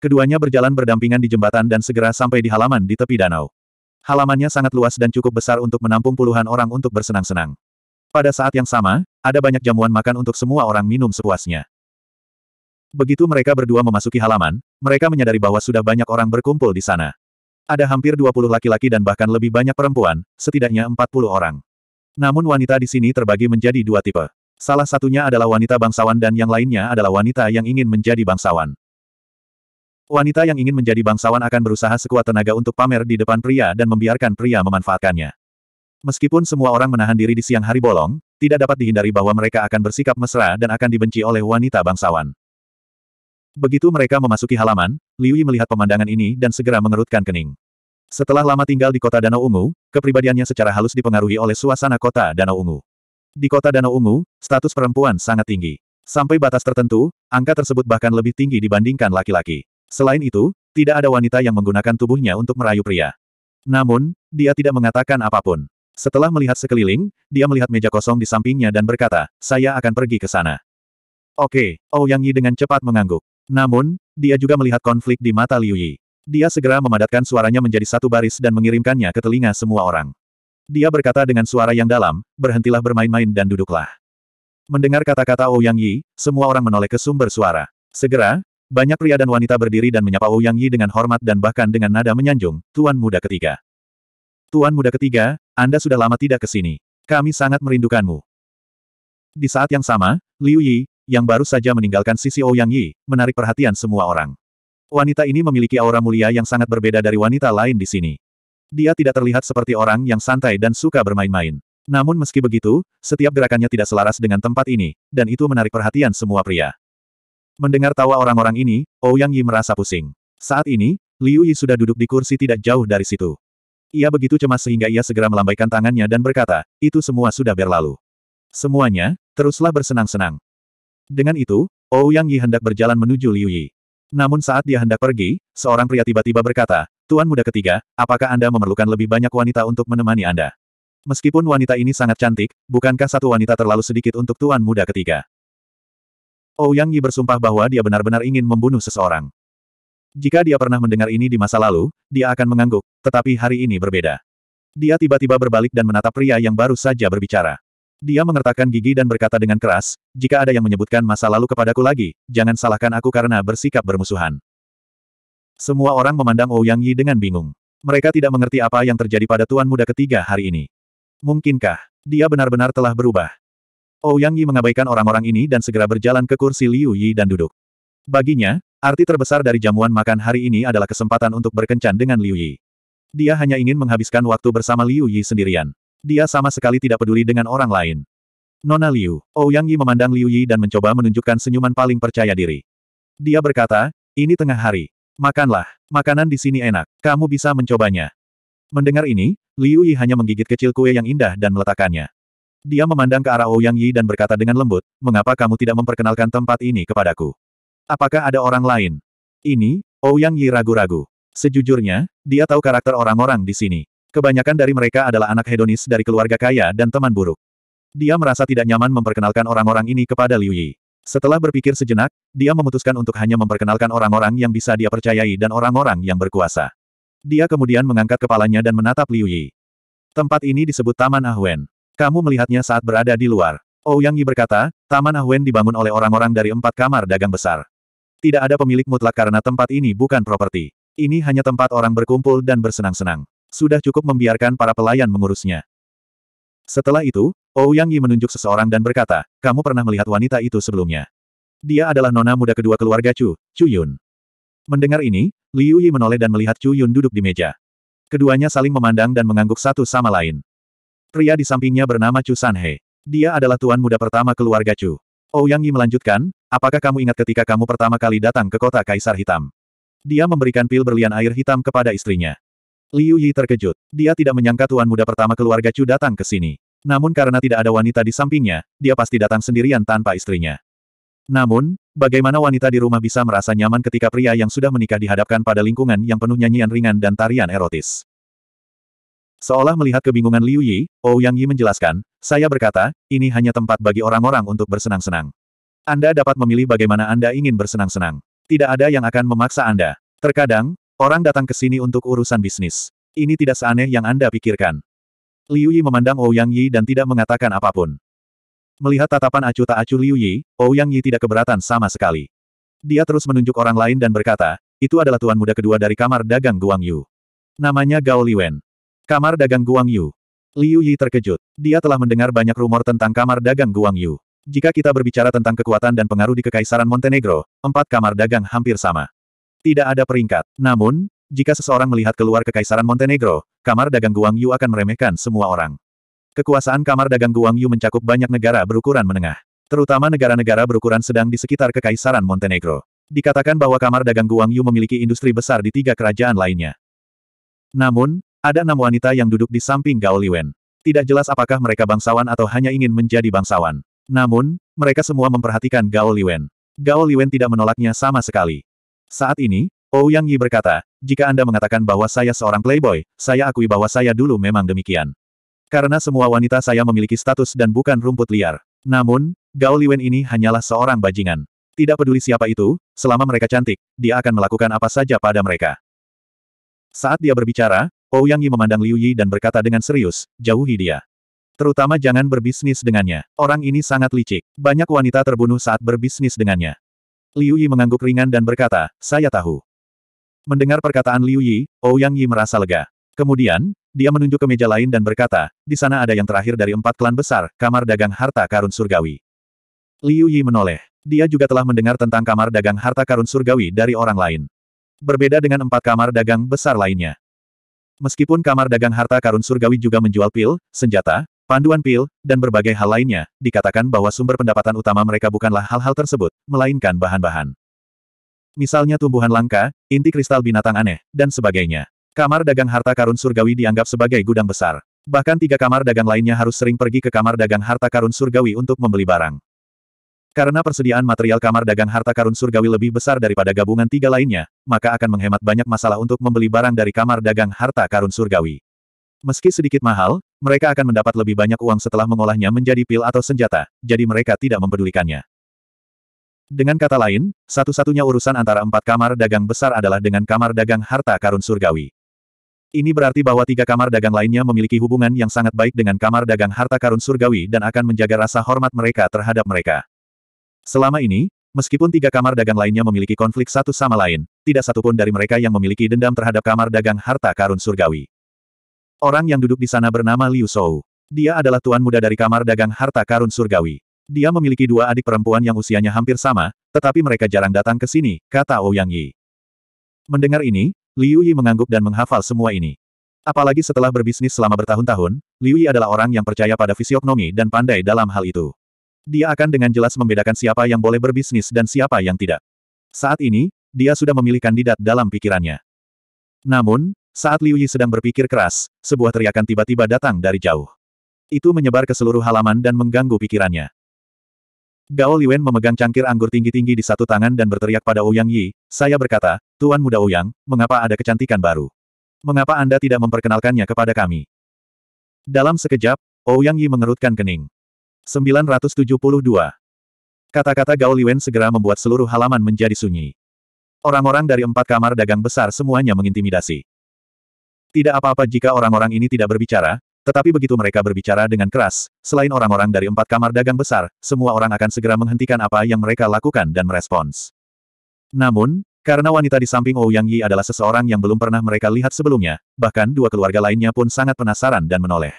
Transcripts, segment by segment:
Keduanya berjalan berdampingan di jembatan dan segera sampai di halaman di tepi danau. Halamannya sangat luas dan cukup besar untuk menampung puluhan orang untuk bersenang-senang. Pada saat yang sama, ada banyak jamuan makan untuk semua orang minum sepuasnya. Begitu mereka berdua memasuki halaman, mereka menyadari bahwa sudah banyak orang berkumpul di sana. Ada hampir 20 laki-laki dan bahkan lebih banyak perempuan, setidaknya 40 orang. Namun wanita di sini terbagi menjadi dua tipe. Salah satunya adalah wanita bangsawan dan yang lainnya adalah wanita yang ingin menjadi bangsawan. Wanita yang ingin menjadi bangsawan akan berusaha sekuat tenaga untuk pamer di depan pria dan membiarkan pria memanfaatkannya. Meskipun semua orang menahan diri di siang hari bolong, tidak dapat dihindari bahwa mereka akan bersikap mesra dan akan dibenci oleh wanita bangsawan. Begitu mereka memasuki halaman, Liu Yi melihat pemandangan ini dan segera mengerutkan kening. Setelah lama tinggal di kota Danau Ungu, kepribadiannya secara halus dipengaruhi oleh suasana kota Danau Ungu. Di kota Danau Ungu, status perempuan sangat tinggi. Sampai batas tertentu, angka tersebut bahkan lebih tinggi dibandingkan laki-laki. Selain itu, tidak ada wanita yang menggunakan tubuhnya untuk merayu pria. Namun, dia tidak mengatakan apapun. Setelah melihat sekeliling, dia melihat meja kosong di sampingnya dan berkata, saya akan pergi ke sana. Oke, Ouyang oh Yi dengan cepat mengangguk. Namun, dia juga melihat konflik di mata Liu Yi. Dia segera memadatkan suaranya menjadi satu baris dan mengirimkannya ke telinga semua orang. Dia berkata dengan suara yang dalam, berhentilah bermain-main dan duduklah. Mendengar kata-kata Ouyang Yi, semua orang menoleh ke sumber suara. Segera, banyak pria dan wanita berdiri dan menyapa Ouyang Yi dengan hormat dan bahkan dengan nada menyanjung, Tuan Muda Ketiga. Tuan Muda Ketiga, Anda sudah lama tidak ke sini. Kami sangat merindukanmu. Di saat yang sama, Liu Yi, yang baru saja meninggalkan sisi Ouyang oh Yi, menarik perhatian semua orang. Wanita ini memiliki aura mulia yang sangat berbeda dari wanita lain di sini. Dia tidak terlihat seperti orang yang santai dan suka bermain-main. Namun meski begitu, setiap gerakannya tidak selaras dengan tempat ini, dan itu menarik perhatian semua pria. Mendengar tawa orang-orang ini, Ouyang oh Yi merasa pusing. Saat ini, Liu Yi sudah duduk di kursi tidak jauh dari situ. Ia begitu cemas sehingga ia segera melambaikan tangannya dan berkata, itu semua sudah berlalu. Semuanya, teruslah bersenang-senang. Dengan itu, Ou Yi hendak berjalan menuju Liu Yi. Namun saat dia hendak pergi, seorang pria tiba-tiba berkata, Tuan muda ketiga, apakah Anda memerlukan lebih banyak wanita untuk menemani Anda? Meskipun wanita ini sangat cantik, bukankah satu wanita terlalu sedikit untuk Tuan muda ketiga? Ou Yi bersumpah bahwa dia benar-benar ingin membunuh seseorang. Jika dia pernah mendengar ini di masa lalu, dia akan mengangguk, tetapi hari ini berbeda. Dia tiba-tiba berbalik dan menatap pria yang baru saja berbicara. Dia mengertakkan gigi dan berkata dengan keras, jika ada yang menyebutkan masa lalu kepadaku lagi, jangan salahkan aku karena bersikap bermusuhan. Semua orang memandang Ouyang Yi dengan bingung. Mereka tidak mengerti apa yang terjadi pada tuan muda ketiga hari ini. Mungkinkah, dia benar-benar telah berubah? Ouyang Yi mengabaikan orang-orang ini dan segera berjalan ke kursi Liu Yi dan duduk. Baginya, arti terbesar dari jamuan makan hari ini adalah kesempatan untuk berkencan dengan Liu Yi. Dia hanya ingin menghabiskan waktu bersama Liu Yi sendirian. Dia sama sekali tidak peduli dengan orang lain. Nona Liu, Ouyang oh Yi memandang Liu Yi dan mencoba menunjukkan senyuman paling percaya diri. Dia berkata, ini tengah hari. Makanlah, makanan di sini enak, kamu bisa mencobanya. Mendengar ini, Liu Yi hanya menggigit kecil kue yang indah dan meletakkannya. Dia memandang ke arah Ouyang oh Yi dan berkata dengan lembut, mengapa kamu tidak memperkenalkan tempat ini kepadaku? Apakah ada orang lain? Ini, Ouyang oh Yi ragu-ragu. Sejujurnya, dia tahu karakter orang-orang di sini. Kebanyakan dari mereka adalah anak hedonis dari keluarga kaya dan teman buruk. Dia merasa tidak nyaman memperkenalkan orang-orang ini kepada Liu Yi. Setelah berpikir sejenak, dia memutuskan untuk hanya memperkenalkan orang-orang yang bisa dia percayai dan orang-orang yang berkuasa. Dia kemudian mengangkat kepalanya dan menatap Liu Yi. Tempat ini disebut Taman Ahwen. Kamu melihatnya saat berada di luar. Ouyang Yi berkata, Taman Ahwen dibangun oleh orang-orang dari empat kamar dagang besar. Tidak ada pemilik mutlak karena tempat ini bukan properti. Ini hanya tempat orang berkumpul dan bersenang-senang. Sudah cukup membiarkan para pelayan mengurusnya. Setelah itu, Ouyang Yi menunjuk seseorang dan berkata, kamu pernah melihat wanita itu sebelumnya. Dia adalah nona muda kedua keluarga Chu, Chu Yun. Mendengar ini, Liu Yi menoleh dan melihat Chu Yun duduk di meja. Keduanya saling memandang dan mengangguk satu sama lain. Pria di sampingnya bernama Chu Sanhe. Dia adalah tuan muda pertama keluarga Chu. Ouyang Yi melanjutkan, apakah kamu ingat ketika kamu pertama kali datang ke kota Kaisar Hitam? Dia memberikan pil berlian air hitam kepada istrinya. Liu Yi terkejut. Dia tidak menyangka tuan muda pertama keluarga Chu datang ke sini. Namun karena tidak ada wanita di sampingnya, dia pasti datang sendirian tanpa istrinya. Namun, bagaimana wanita di rumah bisa merasa nyaman ketika pria yang sudah menikah dihadapkan pada lingkungan yang penuh nyanyian ringan dan tarian erotis? Seolah melihat kebingungan Liu Yi, Ou Yang Yi menjelaskan, saya berkata, ini hanya tempat bagi orang-orang untuk bersenang-senang. Anda dapat memilih bagaimana Anda ingin bersenang-senang. Tidak ada yang akan memaksa Anda. Terkadang, Orang datang ke sini untuk urusan bisnis. Ini tidak seaneh yang Anda pikirkan. Liu Yi memandang Ouyang oh Yi dan tidak mengatakan apapun. Melihat tatapan acuh tak acuh Liu Yi, Ouyang oh Yi tidak keberatan sama sekali. Dia terus menunjuk orang lain dan berkata, itu adalah tuan muda kedua dari kamar dagang Guang Yu. Namanya Gao Liwen. Kamar dagang Guang Yu. Liu Yi terkejut. Dia telah mendengar banyak rumor tentang kamar dagang Guang Yu. Jika kita berbicara tentang kekuatan dan pengaruh di Kekaisaran Montenegro, empat kamar dagang hampir sama. Tidak ada peringkat. Namun, jika seseorang melihat keluar Kekaisaran Montenegro, Kamar Dagang Guangyu akan meremehkan semua orang. Kekuasaan Kamar Dagang Guangyu mencakup banyak negara berukuran menengah. Terutama negara-negara berukuran sedang di sekitar Kekaisaran Montenegro. Dikatakan bahwa Kamar Dagang Guangyu memiliki industri besar di tiga kerajaan lainnya. Namun, ada enam wanita yang duduk di samping Gao Liwen. Tidak jelas apakah mereka bangsawan atau hanya ingin menjadi bangsawan. Namun, mereka semua memperhatikan Gao Liwen. Gao Liwen tidak menolaknya sama sekali. Saat ini, Ouyang Yi berkata, jika Anda mengatakan bahwa saya seorang playboy, saya akui bahwa saya dulu memang demikian. Karena semua wanita saya memiliki status dan bukan rumput liar. Namun, Gao Liwen ini hanyalah seorang bajingan. Tidak peduli siapa itu, selama mereka cantik, dia akan melakukan apa saja pada mereka. Saat dia berbicara, Ouyang Yi memandang Liu Yi dan berkata dengan serius, jauhi dia. Terutama jangan berbisnis dengannya. Orang ini sangat licik. Banyak wanita terbunuh saat berbisnis dengannya. Liu Yi mengangguk ringan dan berkata, saya tahu. Mendengar perkataan Liu Yi, Ouyang oh Yi merasa lega. Kemudian, dia menunjuk ke meja lain dan berkata, di sana ada yang terakhir dari empat klan besar, kamar dagang harta karun surgawi. Liu Yi menoleh. Dia juga telah mendengar tentang kamar dagang harta karun surgawi dari orang lain. Berbeda dengan empat kamar dagang besar lainnya. Meskipun kamar dagang harta karun surgawi juga menjual pil, senjata, panduan pil, dan berbagai hal lainnya, dikatakan bahwa sumber pendapatan utama mereka bukanlah hal-hal tersebut, melainkan bahan-bahan. Misalnya tumbuhan langka, inti kristal binatang aneh, dan sebagainya. Kamar dagang harta karun surgawi dianggap sebagai gudang besar. Bahkan tiga kamar dagang lainnya harus sering pergi ke kamar dagang harta karun surgawi untuk membeli barang. Karena persediaan material kamar dagang harta karun surgawi lebih besar daripada gabungan tiga lainnya, maka akan menghemat banyak masalah untuk membeli barang dari kamar dagang harta karun surgawi. Meski sedikit mahal, mereka akan mendapat lebih banyak uang setelah mengolahnya menjadi pil atau senjata, jadi mereka tidak mempedulikannya. Dengan kata lain, satu-satunya urusan antara empat kamar dagang besar adalah dengan kamar dagang harta karun surgawi. Ini berarti bahwa tiga kamar dagang lainnya memiliki hubungan yang sangat baik dengan kamar dagang harta karun surgawi dan akan menjaga rasa hormat mereka terhadap mereka. Selama ini, meskipun tiga kamar dagang lainnya memiliki konflik satu sama lain, tidak satupun dari mereka yang memiliki dendam terhadap kamar dagang harta karun surgawi. Orang yang duduk di sana bernama Liu Shou. Dia adalah tuan muda dari kamar dagang harta karun surgawi. Dia memiliki dua adik perempuan yang usianya hampir sama, tetapi mereka jarang datang ke sini, kata Ouyang Yi. Mendengar ini, Liu Yi mengangguk dan menghafal semua ini. Apalagi setelah berbisnis selama bertahun-tahun, Liu Yi adalah orang yang percaya pada fisiognomi dan pandai dalam hal itu. Dia akan dengan jelas membedakan siapa yang boleh berbisnis dan siapa yang tidak. Saat ini, dia sudah memilih kandidat dalam pikirannya. Namun, saat Liu Yi sedang berpikir keras, sebuah teriakan tiba-tiba datang dari jauh. Itu menyebar ke seluruh halaman dan mengganggu pikirannya. Gao Liwen memegang cangkir anggur tinggi-tinggi di satu tangan dan berteriak pada Ouyang Yi, saya berkata, Tuan Muda Ouyang, mengapa ada kecantikan baru? Mengapa Anda tidak memperkenalkannya kepada kami? Dalam sekejap, Ouyang Yi mengerutkan kening. 972. Kata-kata Gao Liwen segera membuat seluruh halaman menjadi sunyi. Orang-orang dari empat kamar dagang besar semuanya mengintimidasi. Tidak apa-apa jika orang-orang ini tidak berbicara, tetapi begitu mereka berbicara dengan keras, selain orang-orang dari empat kamar dagang besar, semua orang akan segera menghentikan apa yang mereka lakukan dan merespons. Namun, karena wanita di samping Ouyang Yi adalah seseorang yang belum pernah mereka lihat sebelumnya, bahkan dua keluarga lainnya pun sangat penasaran dan menoleh.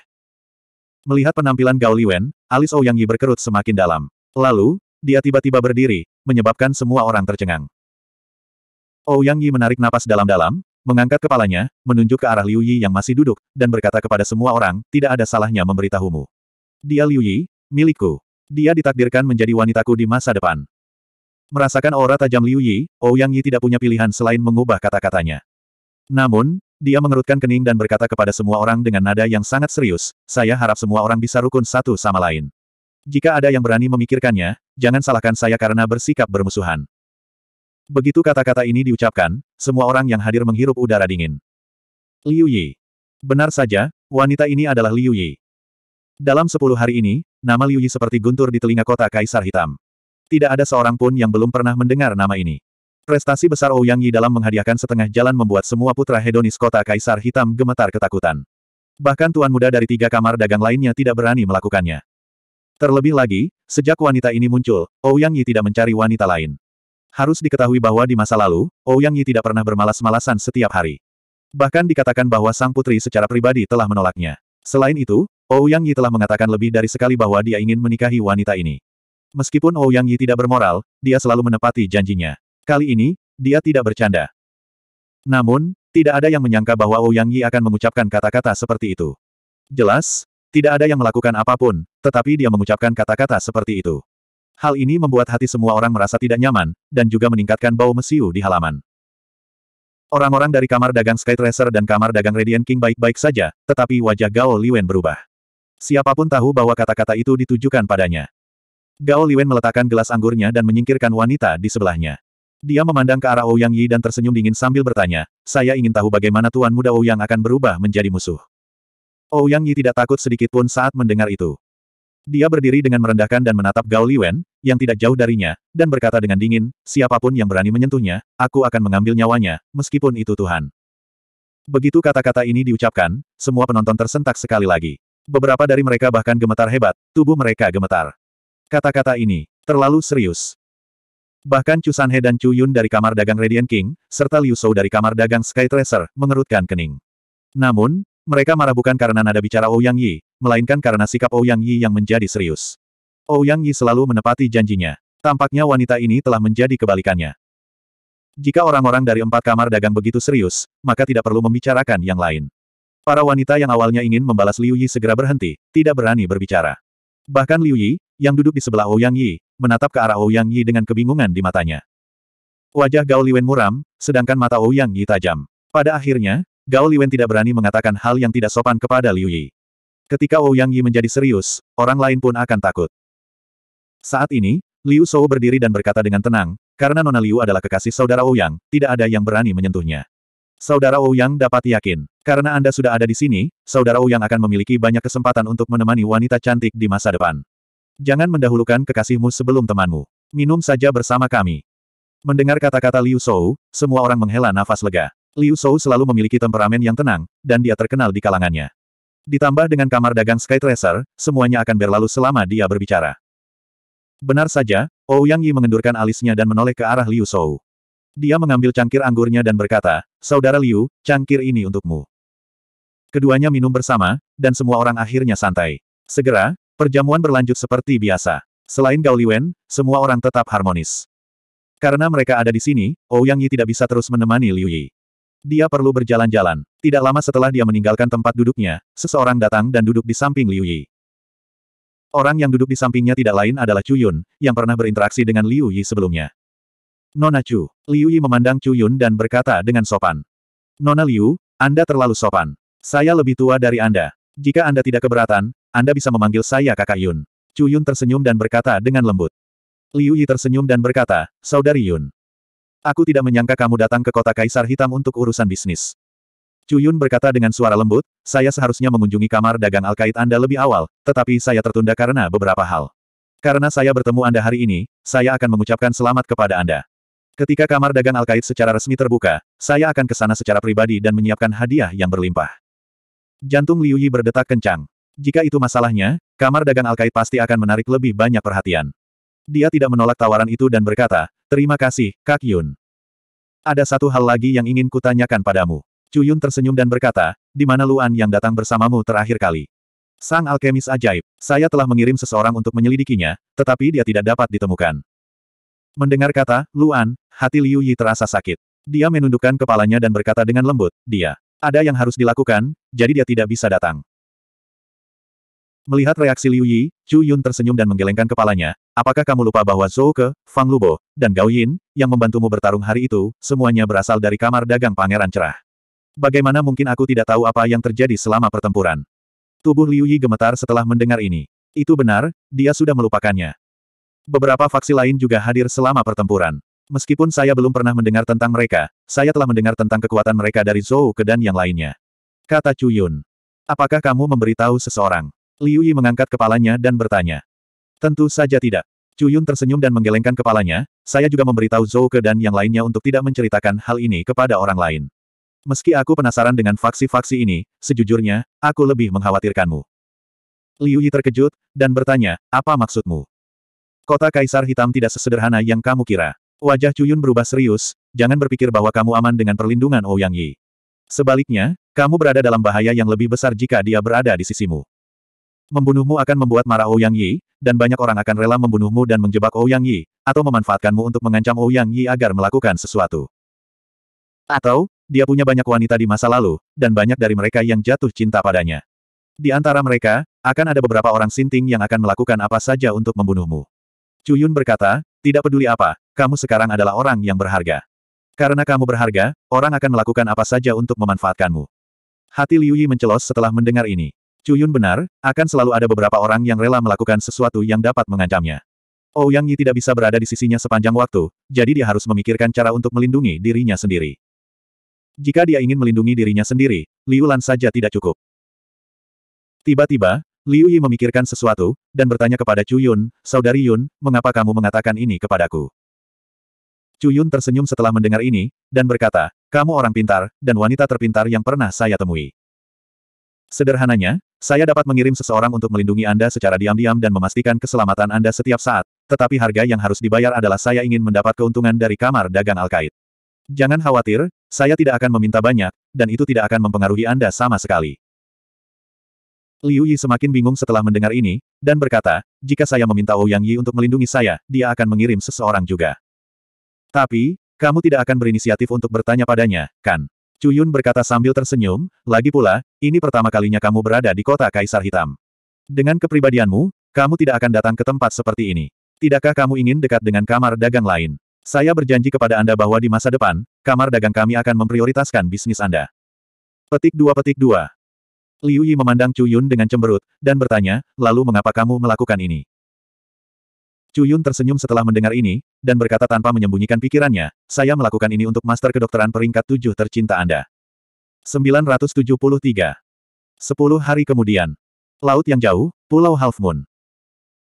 Melihat penampilan Gao Liwen, alis Ouyang Yi berkerut semakin dalam. Lalu, dia tiba-tiba berdiri, menyebabkan semua orang tercengang. Ouyang Yi menarik napas dalam-dalam, mengangkat kepalanya, menunjuk ke arah Liu Yi yang masih duduk, dan berkata kepada semua orang, tidak ada salahnya memberitahumu. Dia Liu Yi, milikku. Dia ditakdirkan menjadi wanitaku di masa depan. Merasakan aura tajam Liu Yi, Ouyang Yi tidak punya pilihan selain mengubah kata-katanya. Namun, dia mengerutkan kening dan berkata kepada semua orang dengan nada yang sangat serius, saya harap semua orang bisa rukun satu sama lain. Jika ada yang berani memikirkannya, jangan salahkan saya karena bersikap bermusuhan. Begitu kata-kata ini diucapkan, semua orang yang hadir menghirup udara dingin. Liu Yi. Benar saja, wanita ini adalah Liu Yi. Dalam sepuluh hari ini, nama Liu Yi seperti guntur di telinga kota Kaisar Hitam. Tidak ada seorang pun yang belum pernah mendengar nama ini. Prestasi besar Ouyang Yi dalam menghadiahkan setengah jalan membuat semua putra hedonis kota Kaisar Hitam gemetar ketakutan. Bahkan tuan muda dari tiga kamar dagang lainnya tidak berani melakukannya. Terlebih lagi, sejak wanita ini muncul, Ouyang Yi tidak mencari wanita lain. Harus diketahui bahwa di masa lalu, Ouyang Yi tidak pernah bermalas-malasan setiap hari. Bahkan dikatakan bahwa sang putri secara pribadi telah menolaknya. Selain itu, Ouyang Yi telah mengatakan lebih dari sekali bahwa dia ingin menikahi wanita ini. Meskipun Ouyang Yi tidak bermoral, dia selalu menepati janjinya. Kali ini, dia tidak bercanda. Namun, tidak ada yang menyangka bahwa Ouyang Yi akan mengucapkan kata-kata seperti itu. Jelas, tidak ada yang melakukan apapun, tetapi dia mengucapkan kata-kata seperti itu. Hal ini membuat hati semua orang merasa tidak nyaman, dan juga meningkatkan bau mesiu di halaman. Orang-orang dari kamar dagang Sky Tracer dan kamar dagang Radiant King baik-baik saja, tetapi wajah Gao Liwen berubah. Siapapun tahu bahwa kata-kata itu ditujukan padanya. Gao Liwen meletakkan gelas anggurnya dan menyingkirkan wanita di sebelahnya. Dia memandang ke arah Ouyang Yi dan tersenyum dingin sambil bertanya, saya ingin tahu bagaimana Tuan Muda Ouyang akan berubah menjadi musuh. Ouyang Yi tidak takut sedikit pun saat mendengar itu. Dia berdiri dengan merendahkan dan menatap Gao Liwen, yang tidak jauh darinya, dan berkata dengan dingin, siapapun yang berani menyentuhnya, aku akan mengambil nyawanya, meskipun itu Tuhan. Begitu kata-kata ini diucapkan, semua penonton tersentak sekali lagi. Beberapa dari mereka bahkan gemetar hebat, tubuh mereka gemetar. Kata-kata ini, terlalu serius. Bahkan Chu Sanhe dan Chu Yun dari kamar dagang Radiant King, serta Liu Shou dari kamar dagang Sky Tracer, mengerutkan kening. Namun, mereka marah bukan karena nada bicara Ouyang Yi, melainkan karena sikap Ouyang Yi yang menjadi serius. Ouyang Yi selalu menepati janjinya. Tampaknya wanita ini telah menjadi kebalikannya. Jika orang-orang dari empat kamar dagang begitu serius, maka tidak perlu membicarakan yang lain. Para wanita yang awalnya ingin membalas Liu Yi segera berhenti, tidak berani berbicara. Bahkan Liu Yi, yang duduk di sebelah Ouyang Yi, menatap ke arah Ouyang Yi dengan kebingungan di matanya. Wajah Gao Liwen muram, sedangkan mata Ouyang Yi tajam. Pada akhirnya, Gao Liwen tidak berani mengatakan hal yang tidak sopan kepada Liu Yi. Ketika Wu Yi menjadi serius, orang lain pun akan takut. Saat ini, Liu Shou berdiri dan berkata dengan tenang, karena Nona Liu adalah kekasih saudara Wu tidak ada yang berani menyentuhnya. Saudara Wu dapat yakin, karena Anda sudah ada di sini, saudara Wu akan memiliki banyak kesempatan untuk menemani wanita cantik di masa depan. Jangan mendahulukan kekasihmu sebelum temanmu. Minum saja bersama kami. Mendengar kata-kata Liu Shou, semua orang menghela nafas lega. Liu Shou selalu memiliki temperamen yang tenang, dan dia terkenal di kalangannya. Ditambah dengan kamar dagang Sky Tracer, semuanya akan berlalu selama dia berbicara. Benar saja, Ouyang Yi mengendurkan alisnya dan menoleh ke arah Liu Shou. Dia mengambil cangkir anggurnya dan berkata, Saudara Liu, cangkir ini untukmu. Keduanya minum bersama, dan semua orang akhirnya santai. Segera, perjamuan berlanjut seperti biasa. Selain Gao Liwen, semua orang tetap harmonis. Karena mereka ada di sini, Ouyang Yi tidak bisa terus menemani Liu Yi. Dia perlu berjalan-jalan. Tidak lama setelah dia meninggalkan tempat duduknya, seseorang datang dan duduk di samping Liu Yi. Orang yang duduk di sampingnya tidak lain adalah Chu Yun, yang pernah berinteraksi dengan Liu Yi sebelumnya. Nona Chu, Liu Yi memandang Chu Yun dan berkata dengan sopan. Nona Liu, Anda terlalu sopan. Saya lebih tua dari Anda. Jika Anda tidak keberatan, Anda bisa memanggil saya kakak Yun. Chu Yun tersenyum dan berkata dengan lembut. Liu Yi tersenyum dan berkata, Saudari Yun. Aku tidak menyangka kamu datang ke kota Kaisar Hitam untuk urusan bisnis. Cuyun berkata dengan suara lembut, saya seharusnya mengunjungi kamar dagang Alkait Anda lebih awal, tetapi saya tertunda karena beberapa hal. Karena saya bertemu Anda hari ini, saya akan mengucapkan selamat kepada Anda. Ketika kamar dagang Alkait secara resmi terbuka, saya akan ke sana secara pribadi dan menyiapkan hadiah yang berlimpah. Jantung Liu Yi berdetak kencang. Jika itu masalahnya, kamar dagang Alkait pasti akan menarik lebih banyak perhatian. Dia tidak menolak tawaran itu dan berkata, Terima kasih, Kak Yun. Ada satu hal lagi yang ingin kutanyakan padamu. Cuyun tersenyum dan berkata, di mana Luan yang datang bersamamu terakhir kali? Sang alkemis ajaib, saya telah mengirim seseorang untuk menyelidikinya, tetapi dia tidak dapat ditemukan. Mendengar kata, Luan, hati Liu Yi terasa sakit. Dia menundukkan kepalanya dan berkata dengan lembut, dia. Ada yang harus dilakukan, jadi dia tidak bisa datang. Melihat reaksi Liu Yi, Chu Yun tersenyum dan menggelengkan kepalanya. Apakah kamu lupa bahwa Zhou Ke, Fang Lubo, dan Gao Yin, yang membantumu bertarung hari itu, semuanya berasal dari kamar dagang Pangeran Cerah? Bagaimana mungkin aku tidak tahu apa yang terjadi selama pertempuran? Tubuh Liu Yi gemetar setelah mendengar ini. Itu benar, dia sudah melupakannya. Beberapa faksi lain juga hadir selama pertempuran. Meskipun saya belum pernah mendengar tentang mereka, saya telah mendengar tentang kekuatan mereka dari Zhou Ke dan yang lainnya. Kata Chu Yun. Apakah kamu memberitahu seseorang? Liu Yi mengangkat kepalanya dan bertanya. Tentu saja tidak. Chu Yun tersenyum dan menggelengkan kepalanya, saya juga memberitahu Zhou Ke dan yang lainnya untuk tidak menceritakan hal ini kepada orang lain. Meski aku penasaran dengan faksi-faksi ini, sejujurnya, aku lebih mengkhawatirkanmu. Liu Yi terkejut, dan bertanya, apa maksudmu? Kota Kaisar Hitam tidak sesederhana yang kamu kira. Wajah Cuyun berubah serius, jangan berpikir bahwa kamu aman dengan perlindungan Ouyang oh Yi. Sebaliknya, kamu berada dalam bahaya yang lebih besar jika dia berada di sisimu. Membunuhmu akan membuat marah oh Ouyang Yi, dan banyak orang akan rela membunuhmu dan menjebak Ouyang oh Yi, atau memanfaatkanmu untuk mengancam Ouyang oh Yi agar melakukan sesuatu. Atau, dia punya banyak wanita di masa lalu, dan banyak dari mereka yang jatuh cinta padanya. Di antara mereka, akan ada beberapa orang sinting yang akan melakukan apa saja untuk membunuhmu. Cuyun berkata, tidak peduli apa, kamu sekarang adalah orang yang berharga. Karena kamu berharga, orang akan melakukan apa saja untuk memanfaatkanmu. Hati Liu Yi mencelos setelah mendengar ini. Cuyun benar, akan selalu ada beberapa orang yang rela melakukan sesuatu yang dapat mengancamnya. Ouyang oh, Yi tidak bisa berada di sisinya sepanjang waktu, jadi dia harus memikirkan cara untuk melindungi dirinya sendiri. Jika dia ingin melindungi dirinya sendiri, Liu Lan saja tidak cukup. Tiba-tiba, Liu Yi memikirkan sesuatu, dan bertanya kepada Chu Yun, Saudari Yun, mengapa kamu mengatakan ini kepadaku? Chu Yun tersenyum setelah mendengar ini, dan berkata, kamu orang pintar, dan wanita terpintar yang pernah saya temui. Sederhananya, saya dapat mengirim seseorang untuk melindungi Anda secara diam-diam dan memastikan keselamatan Anda setiap saat, tetapi harga yang harus dibayar adalah saya ingin mendapat keuntungan dari kamar dagang Al-Qaid. Jangan khawatir, saya tidak akan meminta banyak, dan itu tidak akan mempengaruhi Anda sama sekali. Liu Yi semakin bingung setelah mendengar ini, dan berkata, jika saya meminta Ouyang Yi untuk melindungi saya, dia akan mengirim seseorang juga. Tapi, kamu tidak akan berinisiatif untuk bertanya padanya, kan? Cuyun berkata sambil tersenyum, lagi pula, ini pertama kalinya kamu berada di kota Kaisar Hitam. Dengan kepribadianmu, kamu tidak akan datang ke tempat seperti ini. Tidakkah kamu ingin dekat dengan kamar dagang lain? Saya berjanji kepada Anda bahwa di masa depan, kamar dagang kami akan memprioritaskan bisnis Anda. Petik dua petik dua. Liu Yi memandang Cuyun dengan cemberut, dan bertanya, lalu mengapa kamu melakukan ini? Chu Yun tersenyum setelah mendengar ini, dan berkata tanpa menyembunyikan pikirannya, saya melakukan ini untuk master kedokteran peringkat tujuh tercinta Anda. 973. Sepuluh hari kemudian. Laut yang jauh, Pulau Half Moon.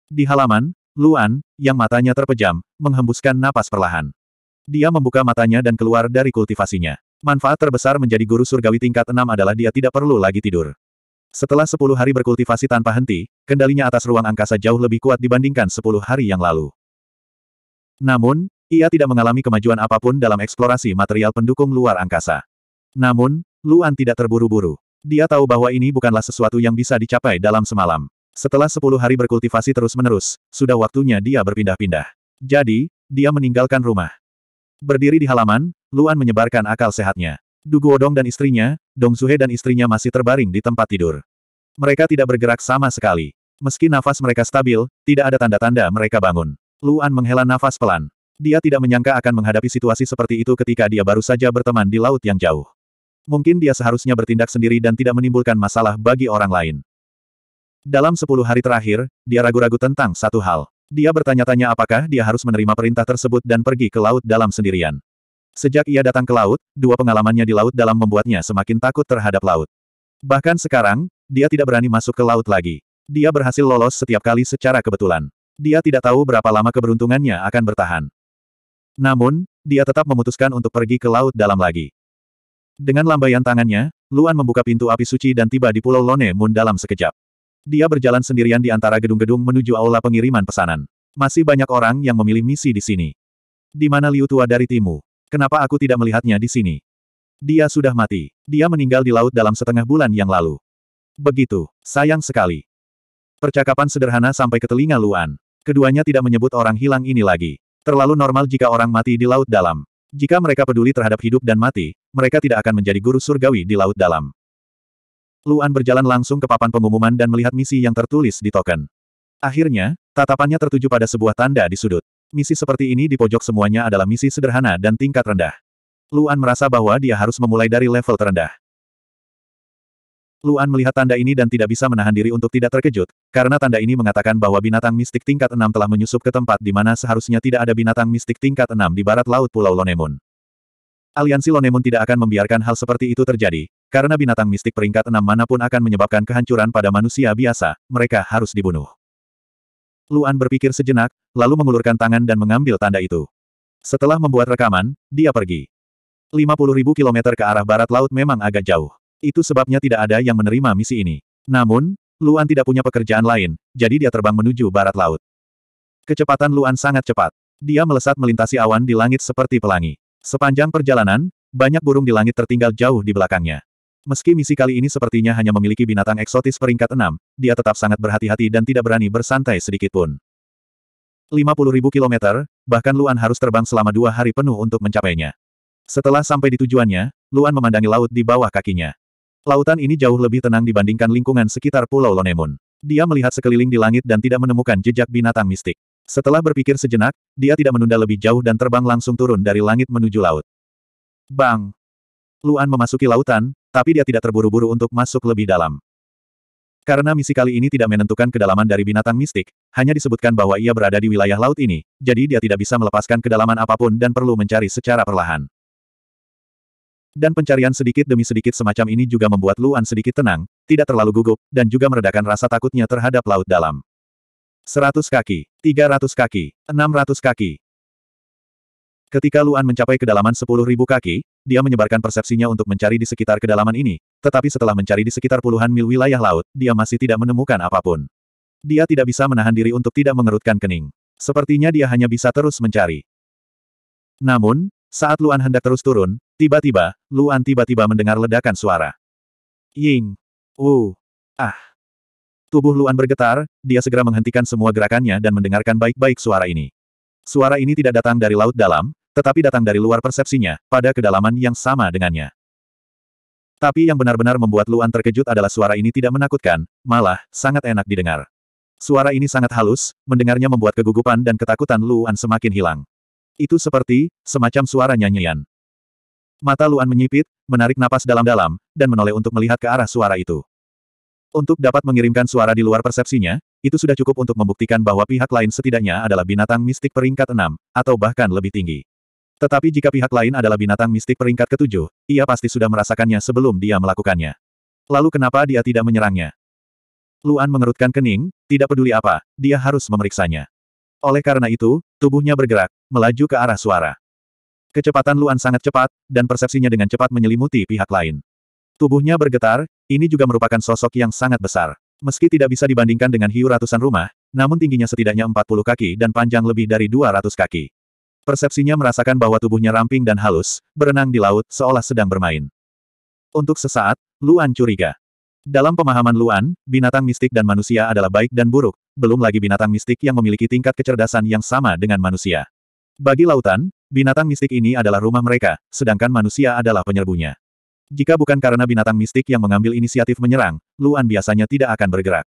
Di halaman, Luan, yang matanya terpejam, menghembuskan napas perlahan. Dia membuka matanya dan keluar dari kultivasinya. Manfaat terbesar menjadi guru surgawi tingkat enam adalah dia tidak perlu lagi tidur. Setelah sepuluh hari berkultivasi tanpa henti, kendalinya atas ruang angkasa jauh lebih kuat dibandingkan sepuluh hari yang lalu. Namun, ia tidak mengalami kemajuan apapun dalam eksplorasi material pendukung luar angkasa. Namun, Luan tidak terburu-buru. Dia tahu bahwa ini bukanlah sesuatu yang bisa dicapai dalam semalam. Setelah sepuluh hari berkultivasi terus-menerus, sudah waktunya dia berpindah-pindah. Jadi, dia meninggalkan rumah. Berdiri di halaman, Luan menyebarkan akal sehatnya. Dugu Odong dan istrinya, Dong Zuhe dan istrinya masih terbaring di tempat tidur. Mereka tidak bergerak sama sekali. Meski nafas mereka stabil, tidak ada tanda-tanda mereka bangun. Luan menghela nafas pelan. Dia tidak menyangka akan menghadapi situasi seperti itu ketika dia baru saja berteman di laut yang jauh. Mungkin dia seharusnya bertindak sendiri dan tidak menimbulkan masalah bagi orang lain. Dalam sepuluh hari terakhir, dia ragu-ragu tentang satu hal. Dia bertanya-tanya apakah dia harus menerima perintah tersebut dan pergi ke laut dalam sendirian. Sejak ia datang ke laut, dua pengalamannya di laut dalam membuatnya semakin takut terhadap laut. Bahkan sekarang, dia tidak berani masuk ke laut lagi. Dia berhasil lolos setiap kali secara kebetulan. Dia tidak tahu berapa lama keberuntungannya akan bertahan. Namun, dia tetap memutuskan untuk pergi ke laut dalam lagi. Dengan lambaian tangannya, Luan membuka pintu api suci dan tiba di Pulau Lone Moon dalam sekejap. Dia berjalan sendirian di antara gedung-gedung menuju aula pengiriman pesanan. Masih banyak orang yang memilih misi di sini. Di mana Liu Tua dari Timu? Kenapa aku tidak melihatnya di sini? Dia sudah mati. Dia meninggal di laut dalam setengah bulan yang lalu. Begitu. Sayang sekali. Percakapan sederhana sampai ke telinga Luan. Keduanya tidak menyebut orang hilang ini lagi. Terlalu normal jika orang mati di laut dalam. Jika mereka peduli terhadap hidup dan mati, mereka tidak akan menjadi guru surgawi di laut dalam. Luan berjalan langsung ke papan pengumuman dan melihat misi yang tertulis di token. Akhirnya, tatapannya tertuju pada sebuah tanda di sudut. Misi seperti ini di pojok semuanya adalah misi sederhana dan tingkat rendah. Luan merasa bahwa dia harus memulai dari level terendah. Luan melihat tanda ini dan tidak bisa menahan diri untuk tidak terkejut, karena tanda ini mengatakan bahwa binatang mistik tingkat 6 telah menyusup ke tempat di mana seharusnya tidak ada binatang mistik tingkat 6 di barat laut Pulau Lonemun. Aliansi Lonemun tidak akan membiarkan hal seperti itu terjadi, karena binatang mistik peringkat 6 manapun akan menyebabkan kehancuran pada manusia biasa, mereka harus dibunuh. Luan berpikir sejenak, lalu mengulurkan tangan dan mengambil tanda itu. Setelah membuat rekaman, dia pergi. ribu kilometer ke arah barat laut memang agak jauh. Itu sebabnya tidak ada yang menerima misi ini. Namun, Luan tidak punya pekerjaan lain, jadi dia terbang menuju barat laut. Kecepatan Luan sangat cepat. Dia melesat melintasi awan di langit seperti pelangi. Sepanjang perjalanan, banyak burung di langit tertinggal jauh di belakangnya. Meski misi kali ini sepertinya hanya memiliki binatang eksotis peringkat 6, dia tetap sangat berhati-hati dan tidak berani bersantai sedikit sedikitpun. 50.000 kilometer, bahkan Luan harus terbang selama dua hari penuh untuk mencapainya. Setelah sampai di tujuannya, Luan memandangi laut di bawah kakinya. Lautan ini jauh lebih tenang dibandingkan lingkungan sekitar Pulau Lonemun. Dia melihat sekeliling di langit dan tidak menemukan jejak binatang mistik. Setelah berpikir sejenak, dia tidak menunda lebih jauh dan terbang langsung turun dari langit menuju laut. Bang! Luan memasuki lautan, tapi dia tidak terburu-buru untuk masuk lebih dalam. Karena misi kali ini tidak menentukan kedalaman dari binatang mistik, hanya disebutkan bahwa ia berada di wilayah laut ini, jadi dia tidak bisa melepaskan kedalaman apapun dan perlu mencari secara perlahan. Dan pencarian sedikit demi sedikit semacam ini juga membuat Luan sedikit tenang, tidak terlalu gugup, dan juga meredakan rasa takutnya terhadap laut dalam. 100 kaki, 300 kaki, 600 kaki, Ketika Luan mencapai kedalaman 10.000 kaki, dia menyebarkan persepsinya untuk mencari di sekitar kedalaman ini, tetapi setelah mencari di sekitar puluhan mil wilayah laut, dia masih tidak menemukan apapun. Dia tidak bisa menahan diri untuk tidak mengerutkan kening. Sepertinya dia hanya bisa terus mencari. Namun, saat Luan hendak terus turun, tiba-tiba, Luan tiba-tiba mendengar ledakan suara. Ying! Wu! Ah! Tubuh Luan bergetar, dia segera menghentikan semua gerakannya dan mendengarkan baik-baik suara ini. Suara ini tidak datang dari laut dalam, tetapi datang dari luar persepsinya, pada kedalaman yang sama dengannya. Tapi yang benar-benar membuat Luan terkejut adalah suara ini tidak menakutkan, malah, sangat enak didengar. Suara ini sangat halus, mendengarnya membuat kegugupan dan ketakutan Luan semakin hilang. Itu seperti, semacam suara nyanyian. Mata Luan menyipit, menarik napas dalam-dalam, dan menoleh untuk melihat ke arah suara itu. Untuk dapat mengirimkan suara di luar persepsinya, itu sudah cukup untuk membuktikan bahwa pihak lain setidaknya adalah binatang mistik peringkat 6, atau bahkan lebih tinggi. Tetapi jika pihak lain adalah binatang mistik peringkat ketujuh, ia pasti sudah merasakannya sebelum dia melakukannya. Lalu kenapa dia tidak menyerangnya? Luan mengerutkan kening, tidak peduli apa, dia harus memeriksanya. Oleh karena itu, tubuhnya bergerak, melaju ke arah suara. Kecepatan Luan sangat cepat, dan persepsinya dengan cepat menyelimuti pihak lain. Tubuhnya bergetar, ini juga merupakan sosok yang sangat besar. Meski tidak bisa dibandingkan dengan hiu ratusan rumah, namun tingginya setidaknya 40 kaki dan panjang lebih dari 200 kaki. Persepsinya merasakan bahwa tubuhnya ramping dan halus, berenang di laut, seolah sedang bermain. Untuk sesaat, Luan curiga. Dalam pemahaman Luan, binatang mistik dan manusia adalah baik dan buruk, belum lagi binatang mistik yang memiliki tingkat kecerdasan yang sama dengan manusia. Bagi lautan, binatang mistik ini adalah rumah mereka, sedangkan manusia adalah penyerbunya. Jika bukan karena binatang mistik yang mengambil inisiatif menyerang, Luan biasanya tidak akan bergerak.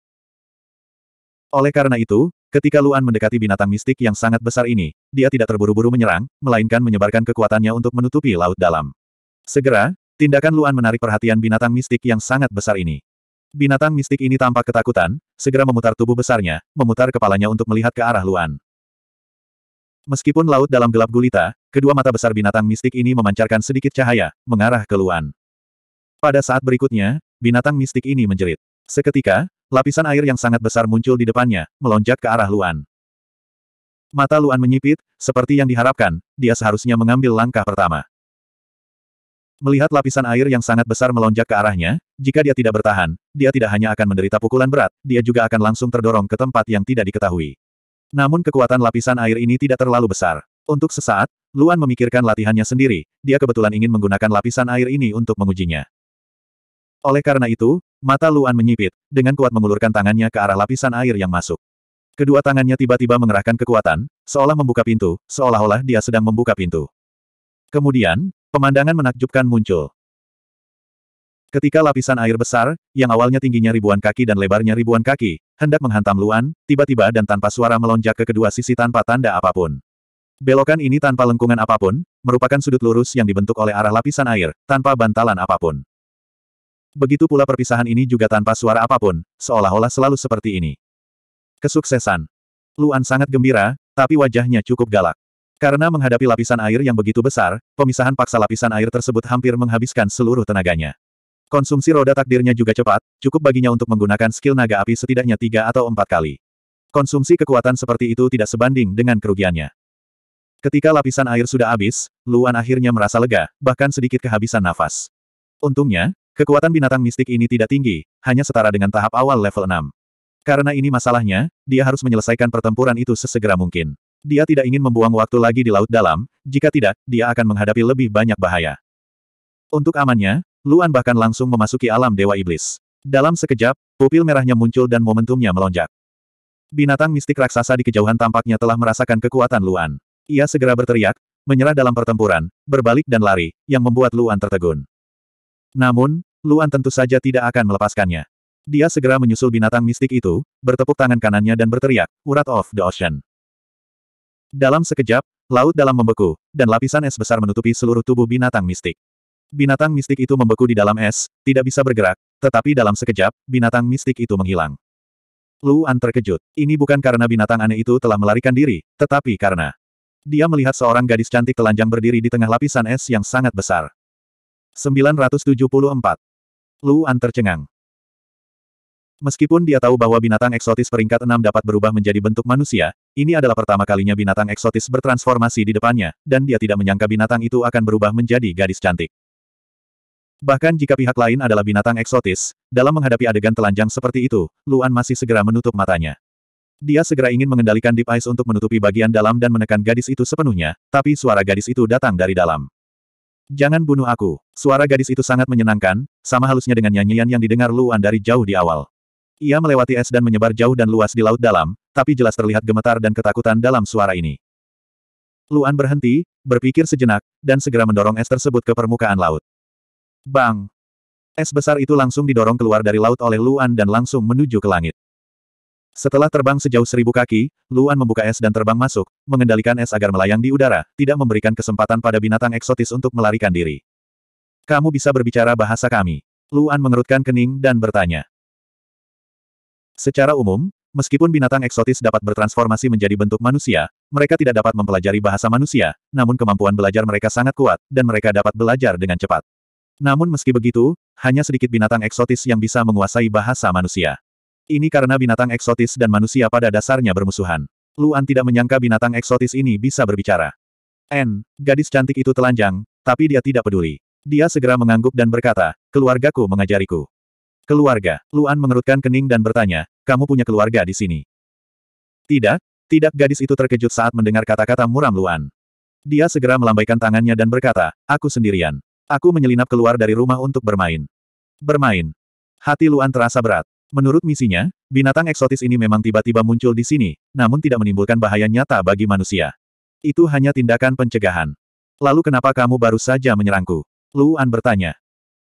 Oleh karena itu, Ketika Luan mendekati binatang mistik yang sangat besar ini, dia tidak terburu-buru menyerang, melainkan menyebarkan kekuatannya untuk menutupi laut dalam. Segera, tindakan Luan menarik perhatian binatang mistik yang sangat besar ini. Binatang mistik ini tampak ketakutan, segera memutar tubuh besarnya, memutar kepalanya untuk melihat ke arah Luan. Meskipun laut dalam gelap gulita, kedua mata besar binatang mistik ini memancarkan sedikit cahaya, mengarah ke Luan. Pada saat berikutnya, binatang mistik ini menjerit. Seketika, Lapisan air yang sangat besar muncul di depannya, melonjak ke arah Luan. Mata Luan menyipit, seperti yang diharapkan, dia seharusnya mengambil langkah pertama. Melihat lapisan air yang sangat besar melonjak ke arahnya, jika dia tidak bertahan, dia tidak hanya akan menderita pukulan berat, dia juga akan langsung terdorong ke tempat yang tidak diketahui. Namun kekuatan lapisan air ini tidak terlalu besar. Untuk sesaat, Luan memikirkan latihannya sendiri, dia kebetulan ingin menggunakan lapisan air ini untuk mengujinya. Oleh karena itu, mata Luan menyipit, dengan kuat mengulurkan tangannya ke arah lapisan air yang masuk. Kedua tangannya tiba-tiba mengerahkan kekuatan, seolah membuka pintu, seolah-olah dia sedang membuka pintu. Kemudian, pemandangan menakjubkan muncul. Ketika lapisan air besar, yang awalnya tingginya ribuan kaki dan lebarnya ribuan kaki, hendak menghantam Luan, tiba-tiba dan tanpa suara melonjak ke kedua sisi tanpa tanda apapun. Belokan ini tanpa lengkungan apapun, merupakan sudut lurus yang dibentuk oleh arah lapisan air, tanpa bantalan apapun. Begitu pula perpisahan ini juga tanpa suara apapun, seolah-olah selalu seperti ini. Kesuksesan. Luan sangat gembira, tapi wajahnya cukup galak. Karena menghadapi lapisan air yang begitu besar, pemisahan paksa lapisan air tersebut hampir menghabiskan seluruh tenaganya. Konsumsi roda takdirnya juga cepat, cukup baginya untuk menggunakan skill naga api setidaknya tiga atau empat kali. Konsumsi kekuatan seperti itu tidak sebanding dengan kerugiannya. Ketika lapisan air sudah habis, Luan akhirnya merasa lega, bahkan sedikit kehabisan nafas. Untungnya, Kekuatan binatang mistik ini tidak tinggi, hanya setara dengan tahap awal level 6. Karena ini masalahnya, dia harus menyelesaikan pertempuran itu sesegera mungkin. Dia tidak ingin membuang waktu lagi di Laut Dalam, jika tidak, dia akan menghadapi lebih banyak bahaya. Untuk amannya, Luan bahkan langsung memasuki alam Dewa Iblis. Dalam sekejap, pupil merahnya muncul dan momentumnya melonjak. Binatang mistik raksasa di kejauhan tampaknya telah merasakan kekuatan Luan. Ia segera berteriak, menyerah dalam pertempuran, berbalik dan lari, yang membuat Luan tertegun. Namun, Luan tentu saja tidak akan melepaskannya. Dia segera menyusul binatang mistik itu, bertepuk tangan kanannya dan berteriak, Urat of the Ocean. Dalam sekejap, laut dalam membeku, dan lapisan es besar menutupi seluruh tubuh binatang mistik. Binatang mistik itu membeku di dalam es, tidak bisa bergerak, tetapi dalam sekejap, binatang mistik itu menghilang. Luan terkejut. Ini bukan karena binatang aneh itu telah melarikan diri, tetapi karena dia melihat seorang gadis cantik telanjang berdiri di tengah lapisan es yang sangat besar. 974. Lu tercengang. Meskipun dia tahu bahwa binatang eksotis peringkat 6 dapat berubah menjadi bentuk manusia, ini adalah pertama kalinya binatang eksotis bertransformasi di depannya, dan dia tidak menyangka binatang itu akan berubah menjadi gadis cantik. Bahkan jika pihak lain adalah binatang eksotis, dalam menghadapi adegan telanjang seperti itu, Luan masih segera menutup matanya. Dia segera ingin mengendalikan Deep Eyes untuk menutupi bagian dalam dan menekan gadis itu sepenuhnya, tapi suara gadis itu datang dari dalam. Jangan bunuh aku. Suara gadis itu sangat menyenangkan, sama halusnya dengan nyanyian yang didengar Luan dari jauh di awal. Ia melewati es dan menyebar jauh dan luas di laut dalam, tapi jelas terlihat gemetar dan ketakutan dalam suara ini. Luan berhenti, berpikir sejenak, dan segera mendorong es tersebut ke permukaan laut. Bang! Es besar itu langsung didorong keluar dari laut oleh Luan dan langsung menuju ke langit. Setelah terbang sejauh seribu kaki, Luan membuka es dan terbang masuk, mengendalikan es agar melayang di udara, tidak memberikan kesempatan pada binatang eksotis untuk melarikan diri. Kamu bisa berbicara bahasa kami. Luan mengerutkan kening dan bertanya. Secara umum, meskipun binatang eksotis dapat bertransformasi menjadi bentuk manusia, mereka tidak dapat mempelajari bahasa manusia, namun kemampuan belajar mereka sangat kuat, dan mereka dapat belajar dengan cepat. Namun meski begitu, hanya sedikit binatang eksotis yang bisa menguasai bahasa manusia. Ini karena binatang eksotis dan manusia pada dasarnya bermusuhan. Luan tidak menyangka binatang eksotis ini bisa berbicara. N, gadis cantik itu telanjang, tapi dia tidak peduli. Dia segera mengangguk dan berkata, keluargaku mengajariku. Keluarga, Luan mengerutkan kening dan bertanya, kamu punya keluarga di sini? Tidak, tidak gadis itu terkejut saat mendengar kata-kata muram Luan. Dia segera melambaikan tangannya dan berkata, aku sendirian. Aku menyelinap keluar dari rumah untuk bermain. Bermain. Hati Luan terasa berat. Menurut misinya, binatang eksotis ini memang tiba-tiba muncul di sini, namun tidak menimbulkan bahaya nyata bagi manusia. Itu hanya tindakan pencegahan. Lalu kenapa kamu baru saja menyerangku? Luan bertanya.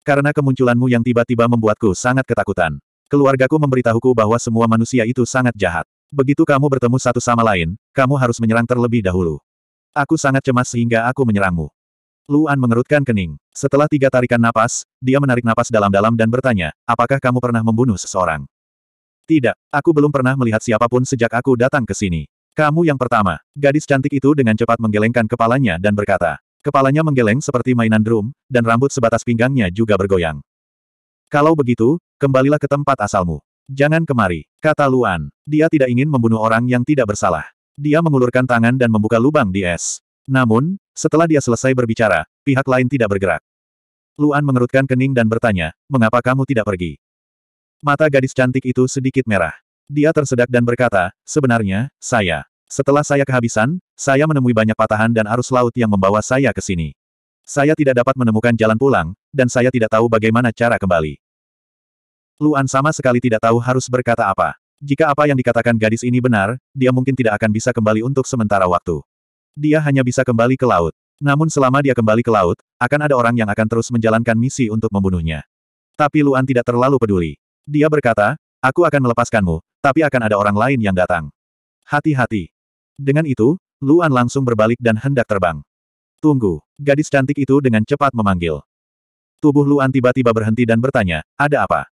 Karena kemunculanmu yang tiba-tiba membuatku sangat ketakutan. Keluargaku memberitahuku bahwa semua manusia itu sangat jahat. Begitu kamu bertemu satu sama lain, kamu harus menyerang terlebih dahulu. Aku sangat cemas sehingga aku menyerangmu. Luan mengerutkan kening. Setelah tiga tarikan napas, dia menarik napas dalam-dalam dan bertanya, apakah kamu pernah membunuh seseorang? Tidak, aku belum pernah melihat siapapun sejak aku datang ke sini. Kamu yang pertama. Gadis cantik itu dengan cepat menggelengkan kepalanya dan berkata. Kepalanya menggeleng seperti mainan drum, dan rambut sebatas pinggangnya juga bergoyang. Kalau begitu, kembalilah ke tempat asalmu. Jangan kemari, kata Luan. Dia tidak ingin membunuh orang yang tidak bersalah. Dia mengulurkan tangan dan membuka lubang di es. Namun, setelah dia selesai berbicara, pihak lain tidak bergerak. Luan mengerutkan kening dan bertanya, mengapa kamu tidak pergi? Mata gadis cantik itu sedikit merah. Dia tersedak dan berkata, sebenarnya, saya. Setelah saya kehabisan, saya menemui banyak patahan dan arus laut yang membawa saya ke sini. Saya tidak dapat menemukan jalan pulang, dan saya tidak tahu bagaimana cara kembali. Luan sama sekali tidak tahu harus berkata apa. Jika apa yang dikatakan gadis ini benar, dia mungkin tidak akan bisa kembali untuk sementara waktu. Dia hanya bisa kembali ke laut. Namun selama dia kembali ke laut, akan ada orang yang akan terus menjalankan misi untuk membunuhnya. Tapi Luan tidak terlalu peduli. Dia berkata, aku akan melepaskanmu, tapi akan ada orang lain yang datang. Hati-hati. Dengan itu, Luan langsung berbalik dan hendak terbang. Tunggu, gadis cantik itu dengan cepat memanggil. Tubuh Luan tiba-tiba berhenti dan bertanya, ada apa?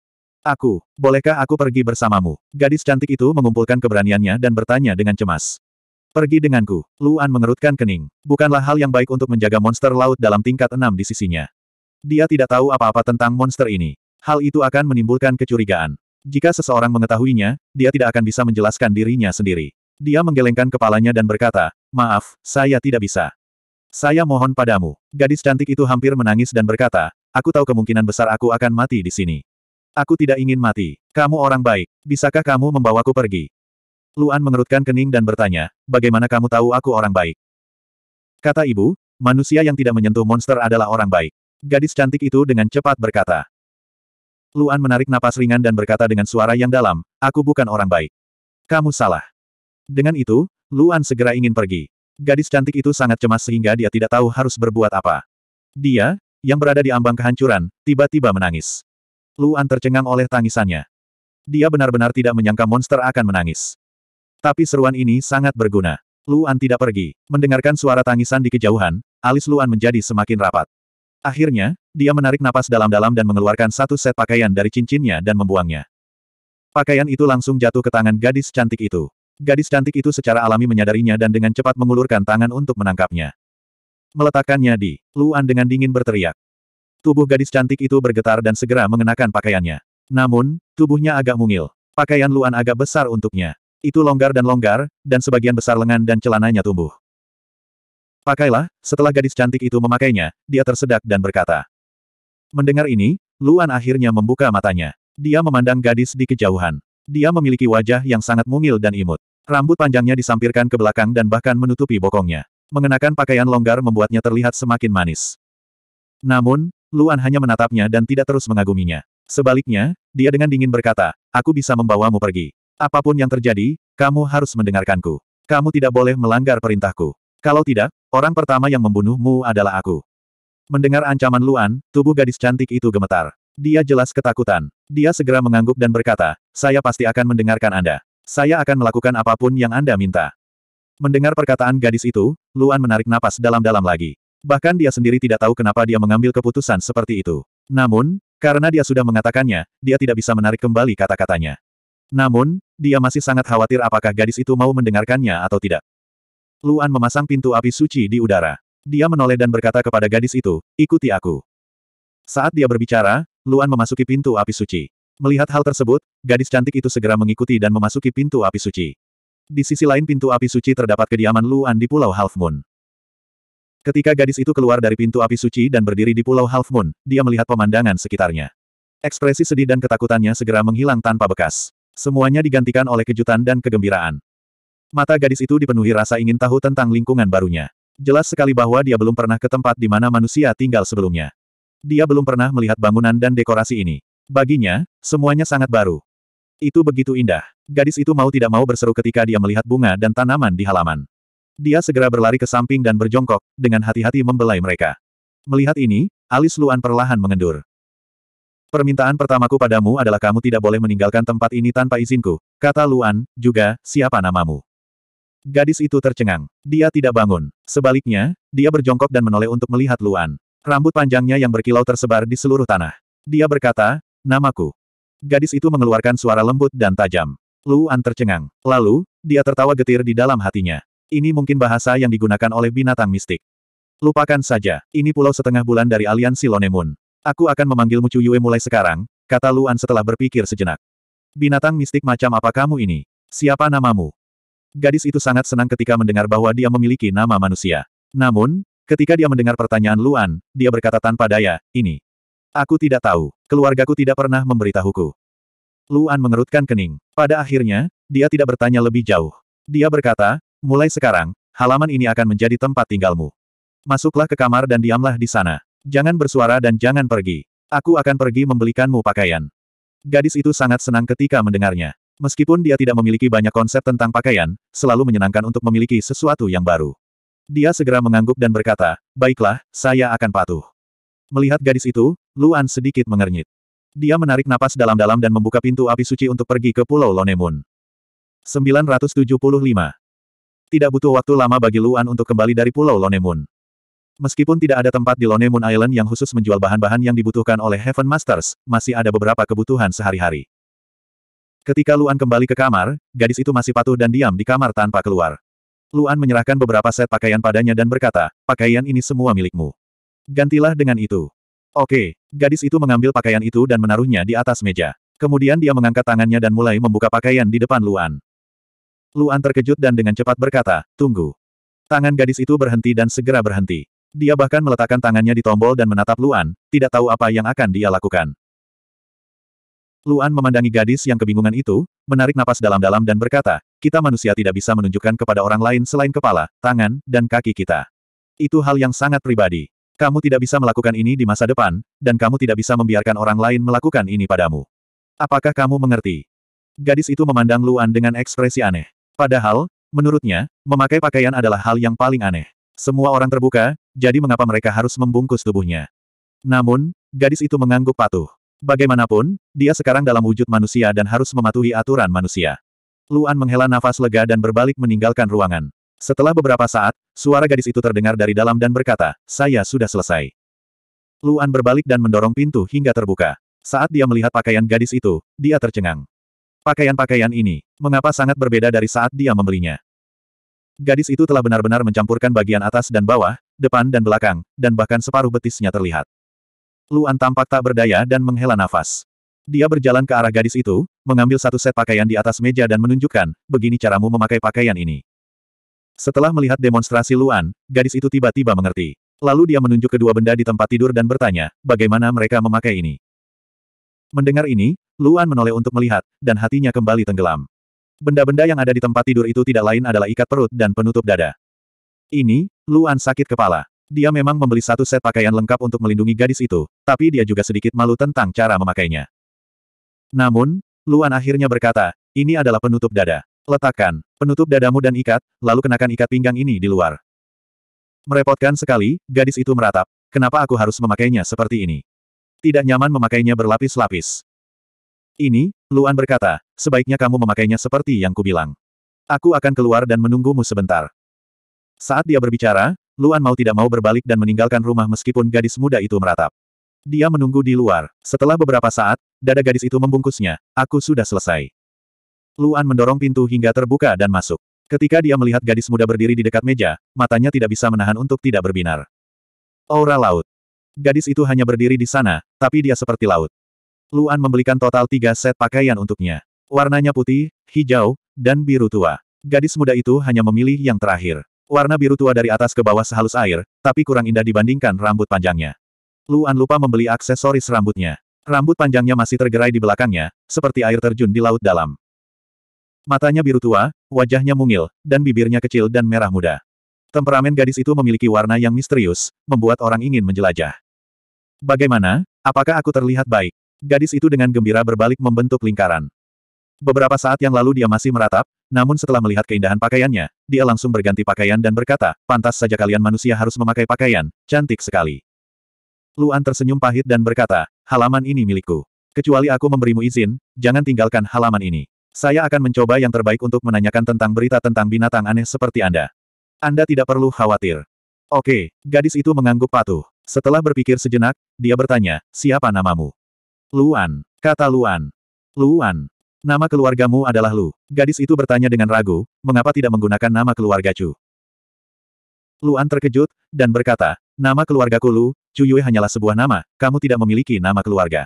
Aku, bolehkah aku pergi bersamamu? Gadis cantik itu mengumpulkan keberaniannya dan bertanya dengan cemas. Pergi denganku. Luan mengerutkan kening. Bukanlah hal yang baik untuk menjaga monster laut dalam tingkat enam di sisinya. Dia tidak tahu apa-apa tentang monster ini. Hal itu akan menimbulkan kecurigaan. Jika seseorang mengetahuinya, dia tidak akan bisa menjelaskan dirinya sendiri. Dia menggelengkan kepalanya dan berkata, Maaf, saya tidak bisa. Saya mohon padamu. Gadis cantik itu hampir menangis dan berkata, Aku tahu kemungkinan besar aku akan mati di sini. Aku tidak ingin mati. Kamu orang baik. Bisakah kamu membawaku pergi? Luan mengerutkan kening dan bertanya, bagaimana kamu tahu aku orang baik? Kata ibu, manusia yang tidak menyentuh monster adalah orang baik. Gadis cantik itu dengan cepat berkata. Luan menarik napas ringan dan berkata dengan suara yang dalam, aku bukan orang baik. Kamu salah. Dengan itu, Luan segera ingin pergi. Gadis cantik itu sangat cemas sehingga dia tidak tahu harus berbuat apa. Dia, yang berada di ambang kehancuran, tiba-tiba menangis. Luan tercengang oleh tangisannya. Dia benar-benar tidak menyangka monster akan menangis. Tapi seruan ini sangat berguna. Luan tidak pergi. Mendengarkan suara tangisan di kejauhan, alis Luan menjadi semakin rapat. Akhirnya, dia menarik napas dalam-dalam dan mengeluarkan satu set pakaian dari cincinnya dan membuangnya. Pakaian itu langsung jatuh ke tangan gadis cantik itu. Gadis cantik itu secara alami menyadarinya dan dengan cepat mengulurkan tangan untuk menangkapnya. Meletakkannya di Luan dengan dingin berteriak. Tubuh gadis cantik itu bergetar dan segera mengenakan pakaiannya. Namun, tubuhnya agak mungil. Pakaian Luan agak besar untuknya. Itu longgar dan longgar, dan sebagian besar lengan dan celananya tumbuh. Pakailah, setelah gadis cantik itu memakainya, dia tersedak dan berkata. Mendengar ini, Luan akhirnya membuka matanya. Dia memandang gadis di kejauhan. Dia memiliki wajah yang sangat mungil dan imut. Rambut panjangnya disampirkan ke belakang dan bahkan menutupi bokongnya. Mengenakan pakaian longgar membuatnya terlihat semakin manis. Namun, Luan hanya menatapnya dan tidak terus mengaguminya. Sebaliknya, dia dengan dingin berkata, aku bisa membawamu pergi. Apapun yang terjadi, kamu harus mendengarkanku. Kamu tidak boleh melanggar perintahku. Kalau tidak, orang pertama yang membunuhmu adalah aku. Mendengar ancaman Luan, tubuh gadis cantik itu gemetar. Dia jelas ketakutan. Dia segera mengangguk dan berkata, saya pasti akan mendengarkan Anda. Saya akan melakukan apapun yang Anda minta. Mendengar perkataan gadis itu, Luan menarik napas dalam-dalam lagi. Bahkan dia sendiri tidak tahu kenapa dia mengambil keputusan seperti itu. Namun, karena dia sudah mengatakannya, dia tidak bisa menarik kembali kata-katanya. Namun, dia masih sangat khawatir apakah gadis itu mau mendengarkannya atau tidak. Luan memasang pintu api suci di udara. Dia menoleh dan berkata kepada gadis itu, ikuti aku. Saat dia berbicara, Luan memasuki pintu api suci. Melihat hal tersebut, gadis cantik itu segera mengikuti dan memasuki pintu api suci. Di sisi lain pintu api suci terdapat kediaman Luan di Pulau Half Moon. Ketika gadis itu keluar dari pintu api suci dan berdiri di Pulau Half Moon, dia melihat pemandangan sekitarnya. Ekspresi sedih dan ketakutannya segera menghilang tanpa bekas. Semuanya digantikan oleh kejutan dan kegembiraan. Mata gadis itu dipenuhi rasa ingin tahu tentang lingkungan barunya. Jelas sekali bahwa dia belum pernah ke tempat di mana manusia tinggal sebelumnya. Dia belum pernah melihat bangunan dan dekorasi ini. Baginya, semuanya sangat baru. Itu begitu indah. Gadis itu mau tidak mau berseru ketika dia melihat bunga dan tanaman di halaman. Dia segera berlari ke samping dan berjongkok, dengan hati-hati membelai mereka. Melihat ini, alis Luan perlahan mengendur. Permintaan pertamaku padamu adalah kamu tidak boleh meninggalkan tempat ini tanpa izinku, kata Luan, juga, siapa namamu? Gadis itu tercengang. Dia tidak bangun. Sebaliknya, dia berjongkok dan menoleh untuk melihat Luan. Rambut panjangnya yang berkilau tersebar di seluruh tanah. Dia berkata, namaku. Gadis itu mengeluarkan suara lembut dan tajam. Luan tercengang. Lalu, dia tertawa getir di dalam hatinya. Ini mungkin bahasa yang digunakan oleh binatang mistik. Lupakan saja, ini pulau setengah bulan dari aliansi Lonemun. Moon. Aku akan memanggilmu Cuyue mulai sekarang, kata Luan setelah berpikir sejenak. Binatang mistik macam apa kamu ini? Siapa namamu? Gadis itu sangat senang ketika mendengar bahwa dia memiliki nama manusia. Namun, ketika dia mendengar pertanyaan Luan, dia berkata tanpa daya, ini. Aku tidak tahu, keluargaku tidak pernah memberitahuku. Luan mengerutkan kening. Pada akhirnya, dia tidak bertanya lebih jauh. Dia berkata, mulai sekarang, halaman ini akan menjadi tempat tinggalmu. Masuklah ke kamar dan diamlah di sana. Jangan bersuara dan jangan pergi. Aku akan pergi membelikanmu pakaian. Gadis itu sangat senang ketika mendengarnya. Meskipun dia tidak memiliki banyak konsep tentang pakaian, selalu menyenangkan untuk memiliki sesuatu yang baru. Dia segera mengangguk dan berkata, baiklah, saya akan patuh. Melihat gadis itu, Luan sedikit mengernyit. Dia menarik napas dalam-dalam dan membuka pintu api suci untuk pergi ke Pulau Lonemun. 975. Tidak butuh waktu lama bagi Luan untuk kembali dari Pulau Lonemun. Meskipun tidak ada tempat di Lone Moon Island yang khusus menjual bahan-bahan yang dibutuhkan oleh Heaven Masters, masih ada beberapa kebutuhan sehari-hari. Ketika Luan kembali ke kamar, gadis itu masih patuh dan diam di kamar tanpa keluar. Luan menyerahkan beberapa set pakaian padanya dan berkata, pakaian ini semua milikmu. Gantilah dengan itu. Oke, gadis itu mengambil pakaian itu dan menaruhnya di atas meja. Kemudian dia mengangkat tangannya dan mulai membuka pakaian di depan Luan. Luan terkejut dan dengan cepat berkata, tunggu. Tangan gadis itu berhenti dan segera berhenti. Dia bahkan meletakkan tangannya di tombol dan menatap Luan, tidak tahu apa yang akan dia lakukan. Luan memandangi gadis yang kebingungan itu, menarik napas dalam-dalam dan berkata, kita manusia tidak bisa menunjukkan kepada orang lain selain kepala, tangan, dan kaki kita. Itu hal yang sangat pribadi. Kamu tidak bisa melakukan ini di masa depan, dan kamu tidak bisa membiarkan orang lain melakukan ini padamu. Apakah kamu mengerti? Gadis itu memandang Luan dengan ekspresi aneh. Padahal, menurutnya, memakai pakaian adalah hal yang paling aneh. Semua orang terbuka, jadi mengapa mereka harus membungkus tubuhnya? Namun, gadis itu mengangguk patuh. Bagaimanapun, dia sekarang dalam wujud manusia dan harus mematuhi aturan manusia. Luan menghela nafas lega dan berbalik meninggalkan ruangan. Setelah beberapa saat, suara gadis itu terdengar dari dalam dan berkata, saya sudah selesai. Luan berbalik dan mendorong pintu hingga terbuka. Saat dia melihat pakaian gadis itu, dia tercengang. Pakaian-pakaian ini, mengapa sangat berbeda dari saat dia membelinya? Gadis itu telah benar-benar mencampurkan bagian atas dan bawah, depan dan belakang, dan bahkan separuh betisnya terlihat. Luan tampak tak berdaya dan menghela nafas. Dia berjalan ke arah gadis itu, mengambil satu set pakaian di atas meja dan menunjukkan, begini caramu memakai pakaian ini. Setelah melihat demonstrasi Luan, gadis itu tiba-tiba mengerti. Lalu dia menunjuk kedua benda di tempat tidur dan bertanya, bagaimana mereka memakai ini. Mendengar ini, Luan menoleh untuk melihat, dan hatinya kembali tenggelam. Benda-benda yang ada di tempat tidur itu tidak lain adalah ikat perut dan penutup dada. Ini, Luan sakit kepala. Dia memang membeli satu set pakaian lengkap untuk melindungi gadis itu, tapi dia juga sedikit malu tentang cara memakainya. Namun, Luan akhirnya berkata, ini adalah penutup dada. Letakkan penutup dadamu dan ikat, lalu kenakan ikat pinggang ini di luar. Merepotkan sekali, gadis itu meratap. Kenapa aku harus memakainya seperti ini? Tidak nyaman memakainya berlapis-lapis. Ini, Luan berkata, sebaiknya kamu memakainya seperti yang kubilang. Aku akan keluar dan menunggumu sebentar. Saat dia berbicara, Luan mau tidak mau berbalik dan meninggalkan rumah meskipun gadis muda itu meratap. Dia menunggu di luar. Setelah beberapa saat, dada gadis itu membungkusnya, aku sudah selesai. Luan mendorong pintu hingga terbuka dan masuk. Ketika dia melihat gadis muda berdiri di dekat meja, matanya tidak bisa menahan untuk tidak berbinar. Aura laut. Gadis itu hanya berdiri di sana, tapi dia seperti laut. Luan membelikan total tiga set pakaian untuknya. Warnanya putih, hijau, dan biru tua. Gadis muda itu hanya memilih yang terakhir. Warna biru tua dari atas ke bawah sehalus air, tapi kurang indah dibandingkan rambut panjangnya. Luan lupa membeli aksesoris rambutnya. Rambut panjangnya masih tergerai di belakangnya, seperti air terjun di laut dalam. Matanya biru tua, wajahnya mungil, dan bibirnya kecil dan merah muda. Temperamen gadis itu memiliki warna yang misterius, membuat orang ingin menjelajah. Bagaimana, apakah aku terlihat baik? Gadis itu dengan gembira berbalik membentuk lingkaran. Beberapa saat yang lalu dia masih meratap, namun setelah melihat keindahan pakaiannya, dia langsung berganti pakaian dan berkata, pantas saja kalian manusia harus memakai pakaian, cantik sekali. Luan tersenyum pahit dan berkata, halaman ini milikku. Kecuali aku memberimu izin, jangan tinggalkan halaman ini. Saya akan mencoba yang terbaik untuk menanyakan tentang berita tentang binatang aneh seperti Anda. Anda tidak perlu khawatir. Oke, gadis itu mengangguk patuh. Setelah berpikir sejenak, dia bertanya, siapa namamu? Luan. Kata Luan. Luan. Nama keluargamu adalah Lu. Gadis itu bertanya dengan ragu, mengapa tidak menggunakan nama keluarga Chu. Luan terkejut, dan berkata, nama keluargaku Lu, Chu Yue hanyalah sebuah nama, kamu tidak memiliki nama keluarga.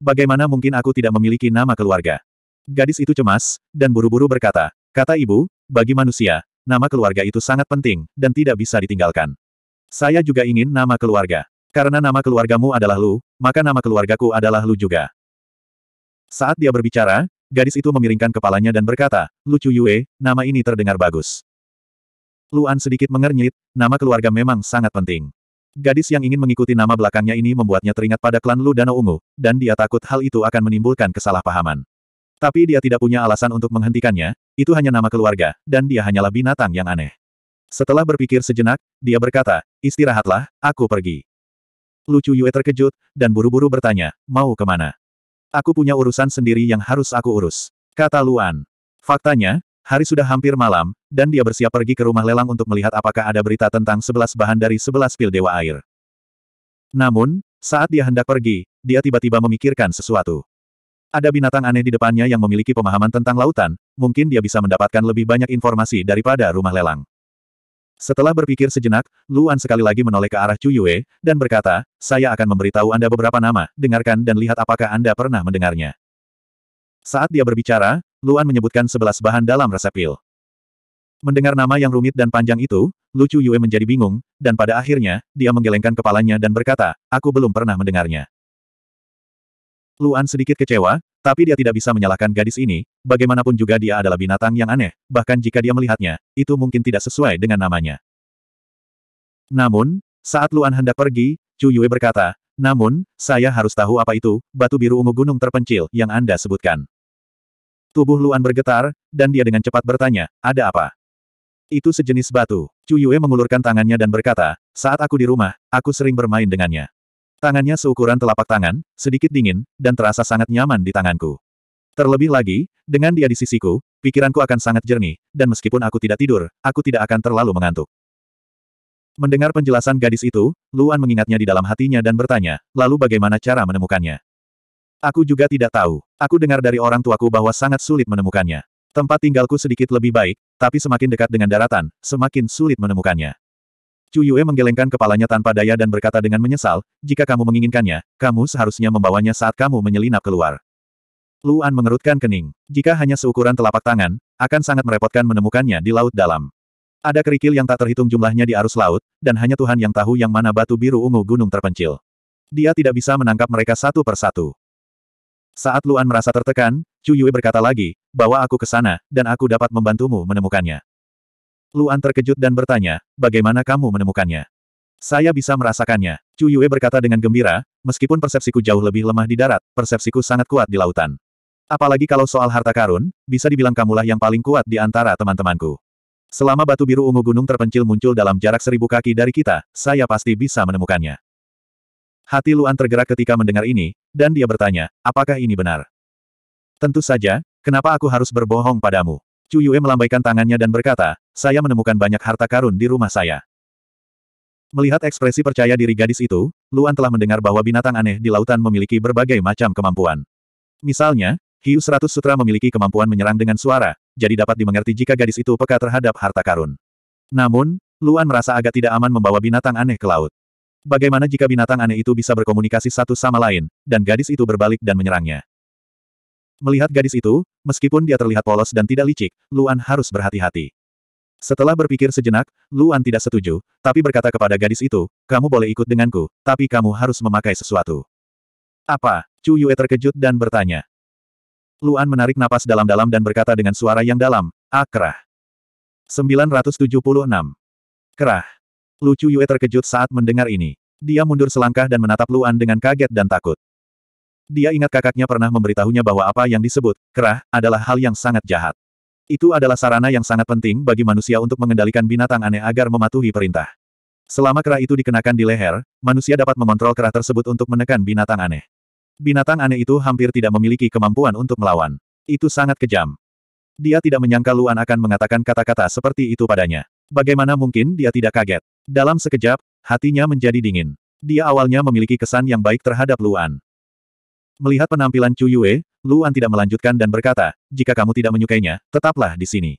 Bagaimana mungkin aku tidak memiliki nama keluarga? Gadis itu cemas, dan buru-buru berkata, kata ibu, bagi manusia, nama keluarga itu sangat penting, dan tidak bisa ditinggalkan. Saya juga ingin nama keluarga. Karena nama keluargamu adalah Lu, maka nama keluargaku adalah Lu juga. Saat dia berbicara, gadis itu memiringkan kepalanya dan berkata, Lu Chu Yue, nama ini terdengar bagus. Luan sedikit mengernyit, nama keluarga memang sangat penting. Gadis yang ingin mengikuti nama belakangnya ini membuatnya teringat pada klan Lu Danau Ungu, dan dia takut hal itu akan menimbulkan kesalahpahaman. Tapi dia tidak punya alasan untuk menghentikannya, itu hanya nama keluarga, dan dia hanyalah binatang yang aneh. Setelah berpikir sejenak, dia berkata, istirahatlah, aku pergi. Lucu Yue terkejut, dan buru-buru bertanya, mau kemana? Aku punya urusan sendiri yang harus aku urus. Kata Luan. Faktanya, hari sudah hampir malam, dan dia bersiap pergi ke rumah lelang untuk melihat apakah ada berita tentang sebelas bahan dari sebelas pil Dewa Air. Namun, saat dia hendak pergi, dia tiba-tiba memikirkan sesuatu. Ada binatang aneh di depannya yang memiliki pemahaman tentang lautan, mungkin dia bisa mendapatkan lebih banyak informasi daripada rumah lelang. Setelah berpikir sejenak, Luan sekali lagi menoleh ke arah Chu Yue, dan berkata, saya akan memberitahu Anda beberapa nama, dengarkan dan lihat apakah Anda pernah mendengarnya. Saat dia berbicara, Luan menyebutkan sebelas bahan dalam resep pil. Mendengar nama yang rumit dan panjang itu, Lu Chu Yue menjadi bingung, dan pada akhirnya, dia menggelengkan kepalanya dan berkata, aku belum pernah mendengarnya. Luan sedikit kecewa, tapi dia tidak bisa menyalahkan gadis ini, bagaimanapun juga dia adalah binatang yang aneh, bahkan jika dia melihatnya, itu mungkin tidak sesuai dengan namanya. Namun, saat Luan hendak pergi, Chu Yue berkata, namun, saya harus tahu apa itu, batu biru ungu gunung terpencil yang Anda sebutkan. Tubuh Luan bergetar, dan dia dengan cepat bertanya, ada apa? Itu sejenis batu. Chu Yue mengulurkan tangannya dan berkata, saat aku di rumah, aku sering bermain dengannya. Tangannya seukuran telapak tangan, sedikit dingin, dan terasa sangat nyaman di tanganku. Terlebih lagi, dengan dia di sisiku, pikiranku akan sangat jernih, dan meskipun aku tidak tidur, aku tidak akan terlalu mengantuk. Mendengar penjelasan gadis itu, Luan mengingatnya di dalam hatinya dan bertanya, lalu bagaimana cara menemukannya? Aku juga tidak tahu. Aku dengar dari orang tuaku bahwa sangat sulit menemukannya. Tempat tinggalku sedikit lebih baik, tapi semakin dekat dengan daratan, semakin sulit menemukannya. Chu Yue menggelengkan kepalanya tanpa daya dan berkata dengan menyesal, jika kamu menginginkannya, kamu seharusnya membawanya saat kamu menyelinap keluar. Luan mengerutkan kening. Jika hanya seukuran telapak tangan, akan sangat merepotkan menemukannya di laut dalam. Ada kerikil yang tak terhitung jumlahnya di arus laut, dan hanya Tuhan yang tahu yang mana batu biru ungu gunung terpencil. Dia tidak bisa menangkap mereka satu persatu. Saat Luan merasa tertekan, Chu Yue berkata lagi, bawa aku ke sana, dan aku dapat membantumu menemukannya. Luan terkejut dan bertanya, bagaimana kamu menemukannya? Saya bisa merasakannya. Chu Yue berkata dengan gembira, meskipun persepsiku jauh lebih lemah di darat, persepsiku sangat kuat di lautan. Apalagi kalau soal harta karun, bisa dibilang kamulah yang paling kuat di antara teman-temanku. Selama batu biru ungu gunung terpencil muncul dalam jarak seribu kaki dari kita, saya pasti bisa menemukannya. Hati Luan tergerak ketika mendengar ini, dan dia bertanya, apakah ini benar? Tentu saja, kenapa aku harus berbohong padamu? Chu Yue melambaikan tangannya dan berkata, saya menemukan banyak harta karun di rumah saya. Melihat ekspresi percaya diri gadis itu, Luan telah mendengar bahwa binatang aneh di lautan memiliki berbagai macam kemampuan. Misalnya, hiu seratus sutra memiliki kemampuan menyerang dengan suara, jadi dapat dimengerti jika gadis itu peka terhadap harta karun. Namun, Luan merasa agak tidak aman membawa binatang aneh ke laut. Bagaimana jika binatang aneh itu bisa berkomunikasi satu sama lain, dan gadis itu berbalik dan menyerangnya? Melihat gadis itu, meskipun dia terlihat polos dan tidak licik, Luan harus berhati-hati. Setelah berpikir sejenak, Luan tidak setuju, tapi berkata kepada gadis itu, kamu boleh ikut denganku, tapi kamu harus memakai sesuatu. Apa? Chu Yue terkejut dan bertanya. Luan menarik napas dalam-dalam dan berkata dengan suara yang dalam, akrah. 976. Kerah. Lu Chu Yue terkejut saat mendengar ini. Dia mundur selangkah dan menatap Luan dengan kaget dan takut. Dia ingat kakaknya pernah memberitahunya bahwa apa yang disebut, kerah, adalah hal yang sangat jahat. Itu adalah sarana yang sangat penting bagi manusia untuk mengendalikan binatang aneh agar mematuhi perintah. Selama kera itu dikenakan di leher, manusia dapat mengontrol kera tersebut untuk menekan binatang aneh. Binatang aneh itu hampir tidak memiliki kemampuan untuk melawan. Itu sangat kejam. Dia tidak menyangka Luan akan mengatakan kata-kata seperti itu padanya. Bagaimana mungkin dia tidak kaget? Dalam sekejap, hatinya menjadi dingin. Dia awalnya memiliki kesan yang baik terhadap Luan. Melihat penampilan Chu Yue, Luan tidak melanjutkan dan berkata, jika kamu tidak menyukainya, tetaplah di sini.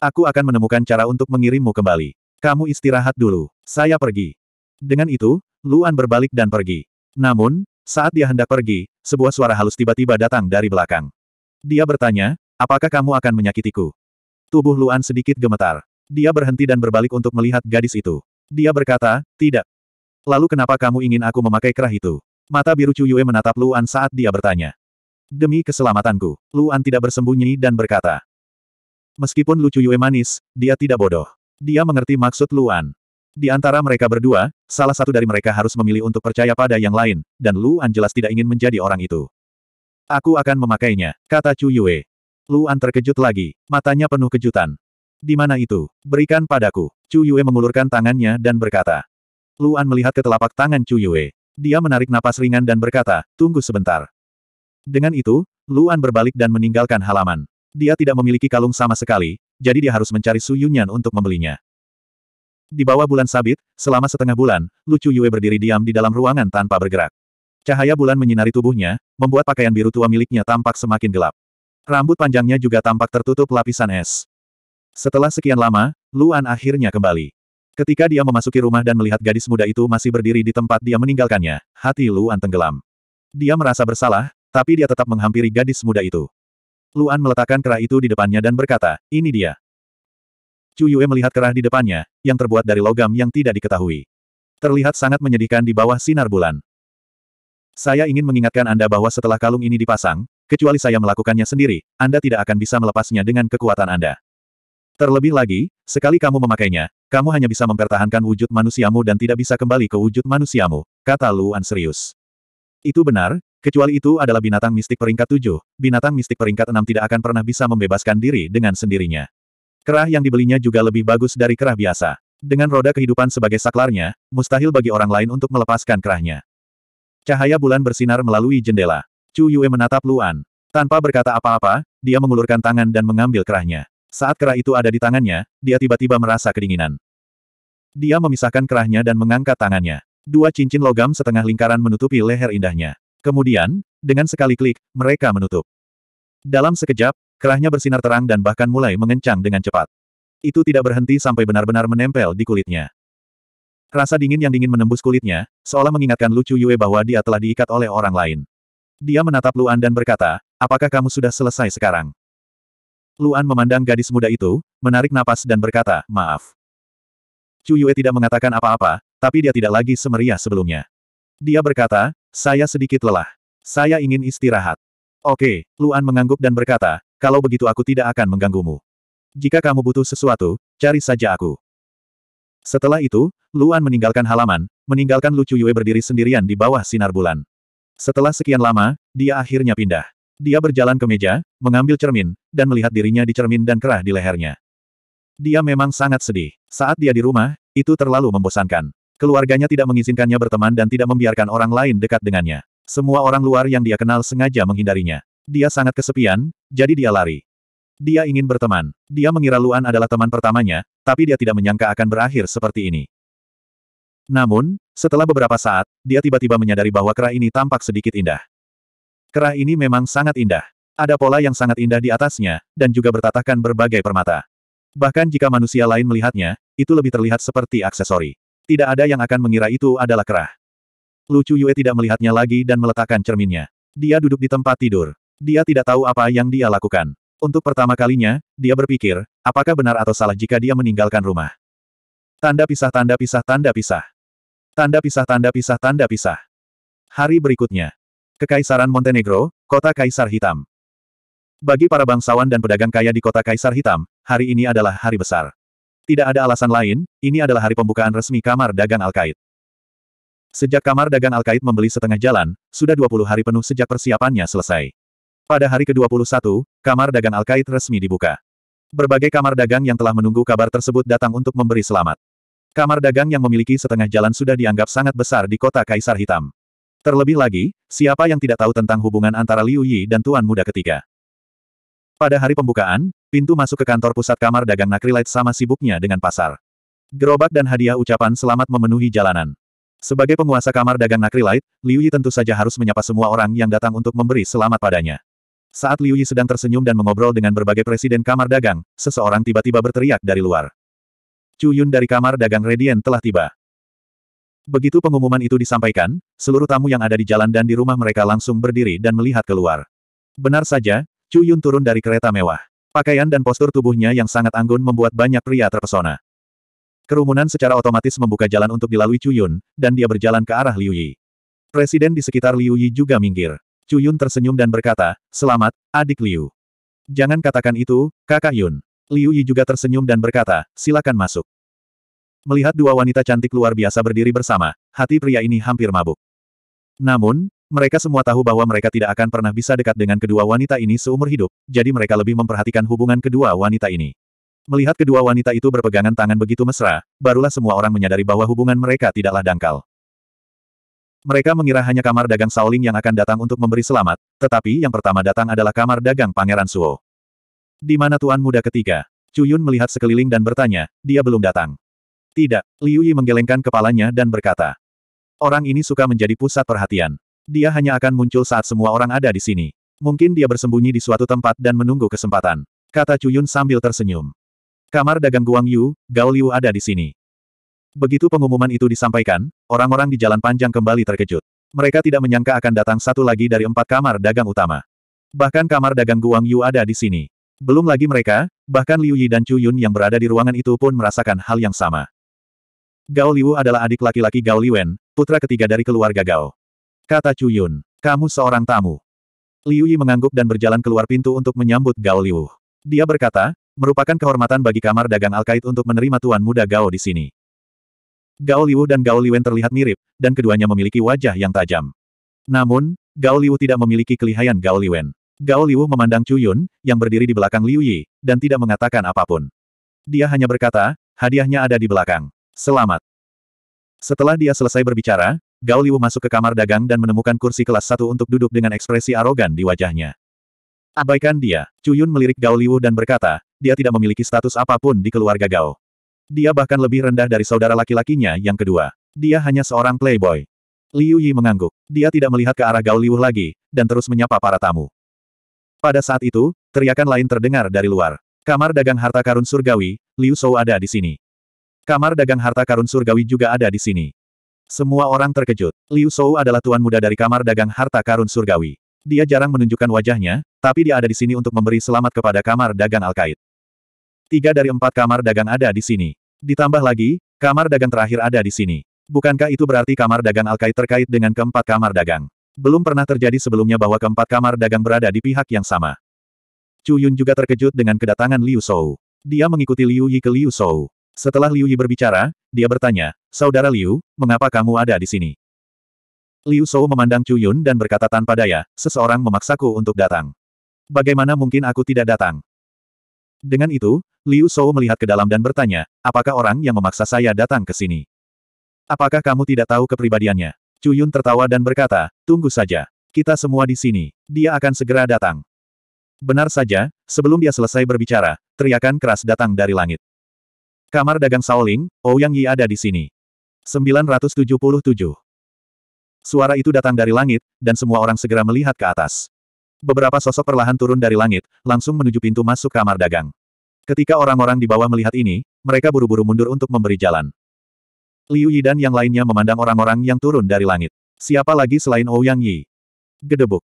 Aku akan menemukan cara untuk mengirimmu kembali. Kamu istirahat dulu. Saya pergi. Dengan itu, Luan berbalik dan pergi. Namun, saat dia hendak pergi, sebuah suara halus tiba-tiba datang dari belakang. Dia bertanya, apakah kamu akan menyakitiku? Tubuh Luan sedikit gemetar. Dia berhenti dan berbalik untuk melihat gadis itu. Dia berkata, tidak. Lalu kenapa kamu ingin aku memakai kerah itu? Mata biru Cuyue menatap Luan saat dia bertanya. Demi keselamatanku, Luan tidak bersembunyi dan berkata. Meskipun lucu Yue manis, dia tidak bodoh. Dia mengerti maksud Luan. Di antara mereka berdua, salah satu dari mereka harus memilih untuk percaya pada yang lain, dan Luan jelas tidak ingin menjadi orang itu. Aku akan memakainya, kata Chu Yue. Luan terkejut lagi, matanya penuh kejutan. Di mana itu? Berikan padaku. Chu Yue mengulurkan tangannya dan berkata. Luan melihat ke telapak tangan Chu Yue. Dia menarik napas ringan dan berkata, tunggu sebentar. Dengan itu, Luan berbalik dan meninggalkan halaman. Dia tidak memiliki kalung sama sekali, jadi dia harus mencari Su Yunyan untuk membelinya. Di bawah bulan sabit, selama setengah bulan, Lucu Yue berdiri diam di dalam ruangan tanpa bergerak. Cahaya bulan menyinari tubuhnya, membuat pakaian biru tua miliknya tampak semakin gelap. Rambut panjangnya juga tampak tertutup lapisan es. Setelah sekian lama, Luan akhirnya kembali. Ketika dia memasuki rumah dan melihat gadis muda itu masih berdiri di tempat dia meninggalkannya, hati Luan tenggelam. Dia merasa bersalah, tapi dia tetap menghampiri gadis muda itu. Luan meletakkan kerah itu di depannya dan berkata, ini dia. Chu Yue melihat kerah di depannya, yang terbuat dari logam yang tidak diketahui. Terlihat sangat menyedihkan di bawah sinar bulan. Saya ingin mengingatkan Anda bahwa setelah kalung ini dipasang, kecuali saya melakukannya sendiri, Anda tidak akan bisa melepasnya dengan kekuatan Anda. Terlebih lagi, sekali kamu memakainya, kamu hanya bisa mempertahankan wujud manusiamu dan tidak bisa kembali ke wujud manusiamu, kata Luan serius. Itu benar, Kecuali itu adalah binatang mistik peringkat tujuh, binatang mistik peringkat enam tidak akan pernah bisa membebaskan diri dengan sendirinya. Kerah yang dibelinya juga lebih bagus dari kerah biasa. Dengan roda kehidupan sebagai saklarnya, mustahil bagi orang lain untuk melepaskan kerahnya. Cahaya bulan bersinar melalui jendela. Chu Yue menatap Luan. Tanpa berkata apa-apa, dia mengulurkan tangan dan mengambil kerahnya. Saat kerah itu ada di tangannya, dia tiba-tiba merasa kedinginan. Dia memisahkan kerahnya dan mengangkat tangannya. Dua cincin logam setengah lingkaran menutupi leher indahnya. Kemudian, dengan sekali klik, mereka menutup. Dalam sekejap, kerahnya bersinar terang dan bahkan mulai mengencang dengan cepat. Itu tidak berhenti sampai benar-benar menempel di kulitnya. Rasa dingin yang dingin menembus kulitnya, seolah mengingatkan Lucu Yue bahwa dia telah diikat oleh orang lain. Dia menatap Luan dan berkata, apakah kamu sudah selesai sekarang? Luan memandang gadis muda itu, menarik napas dan berkata, maaf. Chu Yue tidak mengatakan apa-apa, tapi dia tidak lagi semeriah sebelumnya. Dia berkata, saya sedikit lelah. Saya ingin istirahat. Oke, Luan mengangguk dan berkata, kalau begitu aku tidak akan mengganggumu. Jika kamu butuh sesuatu, cari saja aku. Setelah itu, Luan meninggalkan halaman, meninggalkan Lucu Yue berdiri sendirian di bawah sinar bulan. Setelah sekian lama, dia akhirnya pindah. Dia berjalan ke meja, mengambil cermin, dan melihat dirinya di cermin dan kerah di lehernya. Dia memang sangat sedih. Saat dia di rumah, itu terlalu membosankan. Keluarganya tidak mengizinkannya berteman dan tidak membiarkan orang lain dekat dengannya. Semua orang luar yang dia kenal sengaja menghindarinya. Dia sangat kesepian, jadi dia lari. Dia ingin berteman. Dia mengira Luan adalah teman pertamanya, tapi dia tidak menyangka akan berakhir seperti ini. Namun, setelah beberapa saat, dia tiba-tiba menyadari bahwa kera ini tampak sedikit indah. Kera ini memang sangat indah. Ada pola yang sangat indah di atasnya, dan juga bertatahkan berbagai permata. Bahkan jika manusia lain melihatnya, itu lebih terlihat seperti aksesori. Tidak ada yang akan mengira itu adalah kerah. Lucu Yue tidak melihatnya lagi dan meletakkan cerminnya. Dia duduk di tempat tidur. Dia tidak tahu apa yang dia lakukan. Untuk pertama kalinya, dia berpikir, apakah benar atau salah jika dia meninggalkan rumah. Tanda pisah tanda pisah tanda pisah. Tanda pisah tanda pisah tanda pisah. Hari berikutnya. Kekaisaran Montenegro, Kota Kaisar Hitam. Bagi para bangsawan dan pedagang kaya di Kota Kaisar Hitam, hari ini adalah hari besar. Tidak ada alasan lain, ini adalah hari pembukaan resmi kamar dagang Al-Qaid. Sejak kamar dagang Alkait membeli setengah jalan, sudah 20 hari penuh sejak persiapannya selesai. Pada hari ke-21, kamar dagang Alkait resmi dibuka. Berbagai kamar dagang yang telah menunggu kabar tersebut datang untuk memberi selamat. Kamar dagang yang memiliki setengah jalan sudah dianggap sangat besar di kota Kaisar Hitam. Terlebih lagi, siapa yang tidak tahu tentang hubungan antara Liu Yi dan Tuan Muda ketiga? Pada hari pembukaan, Pintu masuk ke kantor pusat kamar dagang Nakrilite sama sibuknya dengan pasar. Gerobak dan hadiah ucapan selamat memenuhi jalanan. Sebagai penguasa kamar dagang Nakrilite, Liu Yi tentu saja harus menyapa semua orang yang datang untuk memberi selamat padanya. Saat Liu Yi sedang tersenyum dan mengobrol dengan berbagai presiden kamar dagang, seseorang tiba-tiba berteriak dari luar. Chu Yun dari kamar dagang Radiant telah tiba. Begitu pengumuman itu disampaikan, seluruh tamu yang ada di jalan dan di rumah mereka langsung berdiri dan melihat keluar. Benar saja, Chu Yun turun dari kereta mewah. Pakaian dan postur tubuhnya yang sangat anggun membuat banyak pria terpesona. Kerumunan secara otomatis membuka jalan untuk dilalui Cuyun, dan dia berjalan ke arah Liu Yi. Presiden di sekitar Liu Yi juga minggir. Cuyun tersenyum dan berkata, Selamat, adik Liu. Jangan katakan itu, kakak Yun. Liu Yi juga tersenyum dan berkata, silakan masuk. Melihat dua wanita cantik luar biasa berdiri bersama, hati pria ini hampir mabuk. Namun, mereka semua tahu bahwa mereka tidak akan pernah bisa dekat dengan kedua wanita ini seumur hidup, jadi mereka lebih memperhatikan hubungan kedua wanita ini. Melihat kedua wanita itu berpegangan tangan begitu mesra, barulah semua orang menyadari bahwa hubungan mereka tidaklah dangkal. Mereka mengira hanya kamar dagang Saoling yang akan datang untuk memberi selamat, tetapi yang pertama datang adalah kamar dagang Pangeran Suo. Di mana Tuan Muda ketiga? Cuyun melihat sekeliling dan bertanya, dia belum datang. Tidak, Liu Yi menggelengkan kepalanya dan berkata. Orang ini suka menjadi pusat perhatian. Dia hanya akan muncul saat semua orang ada di sini. Mungkin dia bersembunyi di suatu tempat dan menunggu kesempatan. Kata Cuyun sambil tersenyum. Kamar dagang Guang Yu, Gao Liu ada di sini. Begitu pengumuman itu disampaikan, orang-orang di jalan panjang kembali terkejut. Mereka tidak menyangka akan datang satu lagi dari empat kamar dagang utama. Bahkan kamar dagang Guang Yu ada di sini. Belum lagi mereka, bahkan Liu Yi dan Chu Yun yang berada di ruangan itu pun merasakan hal yang sama. Gao Liu adalah adik laki-laki Gao Liwen, putra ketiga dari keluarga Gao. Kata Cuyun. Kamu seorang tamu. Liu Yi mengangguk dan berjalan keluar pintu untuk menyambut Gao Liu. Dia berkata, merupakan kehormatan bagi kamar dagang Alkait untuk menerima tuan muda Gao di sini. Gao Liu dan Gao Liwen terlihat mirip, dan keduanya memiliki wajah yang tajam. Namun, Gao Liu tidak memiliki kelihayan Gao Liwen. Gao Liu memandang Cuyun, yang berdiri di belakang Liu Yi, dan tidak mengatakan apapun. Dia hanya berkata, hadiahnya ada di belakang. Selamat. Setelah dia selesai berbicara, Gao Liu masuk ke kamar dagang dan menemukan kursi kelas satu untuk duduk dengan ekspresi arogan di wajahnya. Abaikan dia, Cuyun melirik Gao Liu dan berkata, dia tidak memiliki status apapun di keluarga Gao. Dia bahkan lebih rendah dari saudara laki-lakinya yang kedua. Dia hanya seorang playboy. Liu Yi mengangguk. Dia tidak melihat ke arah Gao Liu lagi, dan terus menyapa para tamu. Pada saat itu, teriakan lain terdengar dari luar. Kamar dagang harta karun surgawi, Liu Shou ada di sini. Kamar dagang harta karun surgawi juga ada di sini. Semua orang terkejut. Liu Shou adalah tuan muda dari kamar dagang harta karun surgawi. Dia jarang menunjukkan wajahnya, tapi dia ada di sini untuk memberi selamat kepada kamar dagang al Alkait. Tiga dari empat kamar dagang ada di sini. Ditambah lagi, kamar dagang terakhir ada di sini. Bukankah itu berarti kamar dagang Alkait terkait dengan keempat kamar dagang? Belum pernah terjadi sebelumnya bahwa keempat kamar dagang berada di pihak yang sama. Chu Yun juga terkejut dengan kedatangan Liu Shou. Dia mengikuti Liu Yi ke Liu Shou. Setelah Liu Yi berbicara, dia bertanya, Saudara Liu, mengapa kamu ada di sini? Liu Shou memandang Chu Yun dan berkata tanpa daya, seseorang memaksaku untuk datang. Bagaimana mungkin aku tidak datang? Dengan itu, Liu Shou melihat ke dalam dan bertanya, apakah orang yang memaksa saya datang ke sini? Apakah kamu tidak tahu kepribadiannya? Chu Yun tertawa dan berkata, tunggu saja. Kita semua di sini. Dia akan segera datang. Benar saja, sebelum dia selesai berbicara, teriakan keras datang dari langit. Kamar dagang Saoling, Ouyang Yi ada di sini. 977. Suara itu datang dari langit, dan semua orang segera melihat ke atas. Beberapa sosok perlahan turun dari langit, langsung menuju pintu masuk kamar dagang. Ketika orang-orang di bawah melihat ini, mereka buru-buru mundur untuk memberi jalan. Liu Yi dan yang lainnya memandang orang-orang yang turun dari langit. Siapa lagi selain Ouyang Yi? Gedebuk.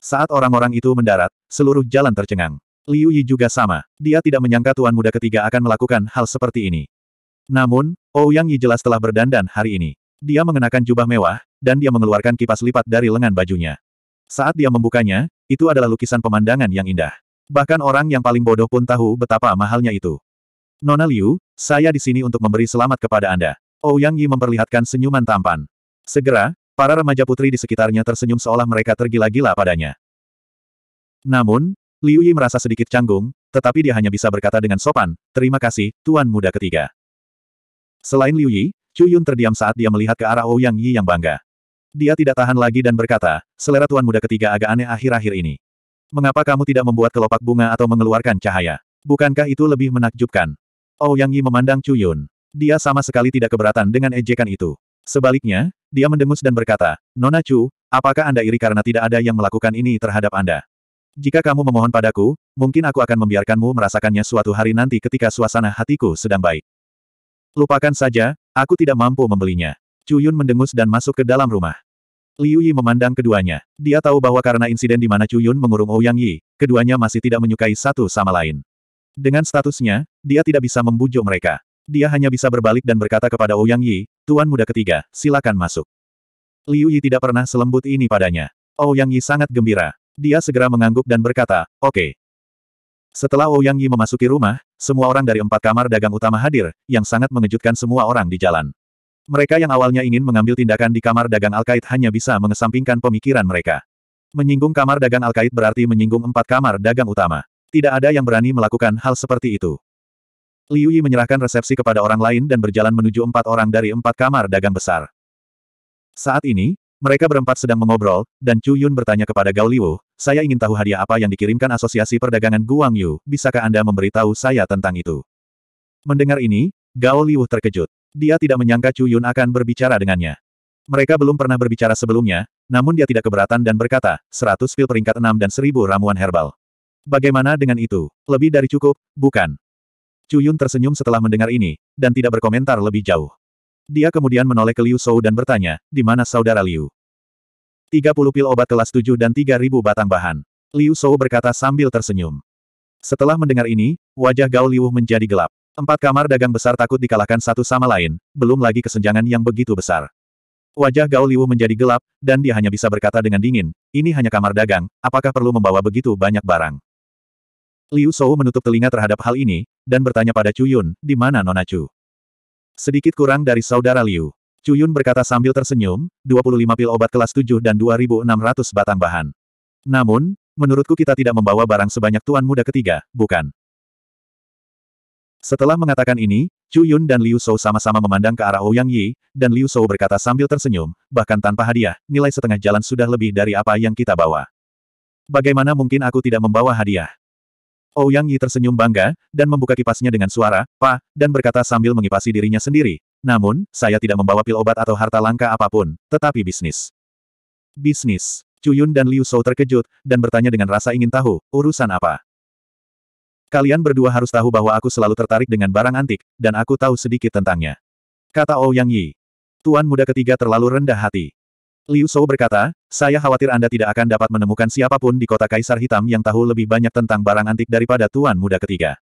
Saat orang-orang itu mendarat, seluruh jalan tercengang. Liu Yi juga sama. Dia tidak menyangka tuan muda ketiga akan melakukan hal seperti ini. Namun, Ouyang oh Yi jelas telah berdandan hari ini. Dia mengenakan jubah mewah, dan dia mengeluarkan kipas lipat dari lengan bajunya. Saat dia membukanya, itu adalah lukisan pemandangan yang indah. Bahkan orang yang paling bodoh pun tahu betapa mahalnya itu. Nona Liu, saya di sini untuk memberi selamat kepada Anda. Ouyang oh Yi memperlihatkan senyuman tampan. Segera, para remaja putri di sekitarnya tersenyum seolah mereka tergila-gila padanya. Namun, Liu Yi merasa sedikit canggung, tetapi dia hanya bisa berkata dengan sopan, terima kasih, Tuan Muda ketiga. Selain Liu Yi, Chu Yun terdiam saat dia melihat ke arah Ouyang Yi yang bangga. Dia tidak tahan lagi dan berkata, selera Tuan Muda ketiga agak aneh akhir-akhir ini. Mengapa kamu tidak membuat kelopak bunga atau mengeluarkan cahaya? Bukankah itu lebih menakjubkan? Ouyang Yi memandang Chu Yun. Dia sama sekali tidak keberatan dengan ejekan itu. Sebaliknya, dia mendengus dan berkata, Nona Chu, apakah Anda iri karena tidak ada yang melakukan ini terhadap Anda? Jika kamu memohon padaku, mungkin aku akan membiarkanmu merasakannya suatu hari nanti ketika suasana hatiku sedang baik. Lupakan saja, aku tidak mampu membelinya. Chu Yun mendengus dan masuk ke dalam rumah. Liu Yi memandang keduanya. Dia tahu bahwa karena insiden di mana Chu Yun mengurung Ouyang Yi, keduanya masih tidak menyukai satu sama lain. Dengan statusnya, dia tidak bisa membujuk mereka. Dia hanya bisa berbalik dan berkata kepada Ouyang Yi, Tuan muda ketiga, silakan masuk. Liu Yi tidak pernah selembut ini padanya. Ouyang Yi sangat gembira. Dia segera mengangguk dan berkata, oke. Okay. Setelah Ouyang Yi memasuki rumah, semua orang dari empat kamar dagang utama hadir, yang sangat mengejutkan semua orang di jalan. Mereka yang awalnya ingin mengambil tindakan di kamar dagang Alkait hanya bisa mengesampingkan pemikiran mereka. Menyinggung kamar dagang Alkait berarti menyinggung empat kamar dagang utama. Tidak ada yang berani melakukan hal seperti itu. Liu Yi menyerahkan resepsi kepada orang lain dan berjalan menuju empat orang dari empat kamar dagang besar. Saat ini, mereka berempat sedang mengobrol, dan Chu Yun bertanya kepada Gao Liu, saya ingin tahu hadiah apa yang dikirimkan Asosiasi Perdagangan Guangyu, bisakah Anda memberitahu saya tentang itu? Mendengar ini, Gao Liu terkejut. Dia tidak menyangka Chu Yun akan berbicara dengannya. Mereka belum pernah berbicara sebelumnya, namun dia tidak keberatan dan berkata, 100 pil peringkat 6 dan 1000 ramuan herbal. Bagaimana dengan itu? Lebih dari cukup, bukan? Chu Yun tersenyum setelah mendengar ini, dan tidak berkomentar lebih jauh. Dia kemudian menoleh ke Liu Shou dan bertanya, di mana saudara Liu? 30 pil obat kelas 7 dan 3000 batang bahan. Liu Shou berkata sambil tersenyum. Setelah mendengar ini, wajah Gao Liu menjadi gelap. Empat kamar dagang besar takut dikalahkan satu sama lain, belum lagi kesenjangan yang begitu besar. Wajah Gao Liu menjadi gelap, dan dia hanya bisa berkata dengan dingin, ini hanya kamar dagang, apakah perlu membawa begitu banyak barang? Liu Shou menutup telinga terhadap hal ini, dan bertanya pada Chu Yun, di mana Nona Chu? Sedikit kurang dari saudara Liu. Cuyun berkata sambil tersenyum, 25 pil obat kelas 7 dan 2.600 batang bahan. Namun, menurutku kita tidak membawa barang sebanyak tuan muda ketiga, bukan? Setelah mengatakan ini, Chu Yun dan Liu Shou sama-sama memandang ke arah Ouyang Yi, dan Liu Shou berkata sambil tersenyum, bahkan tanpa hadiah, nilai setengah jalan sudah lebih dari apa yang kita bawa. Bagaimana mungkin aku tidak membawa hadiah? Ouyang Yi tersenyum bangga, dan membuka kipasnya dengan suara, pa, dan berkata sambil mengipasi dirinya sendiri, namun, saya tidak membawa pil obat atau harta langka apapun, tetapi bisnis. Bisnis. Cuyun dan Liu Shou terkejut, dan bertanya dengan rasa ingin tahu, urusan apa? Kalian berdua harus tahu bahwa aku selalu tertarik dengan barang antik, dan aku tahu sedikit tentangnya. Kata Ouyang oh Yi. Tuan muda ketiga terlalu rendah hati. Liu Shou berkata, saya khawatir Anda tidak akan dapat menemukan siapapun di kota Kaisar Hitam yang tahu lebih banyak tentang barang antik daripada Tuan muda ketiga.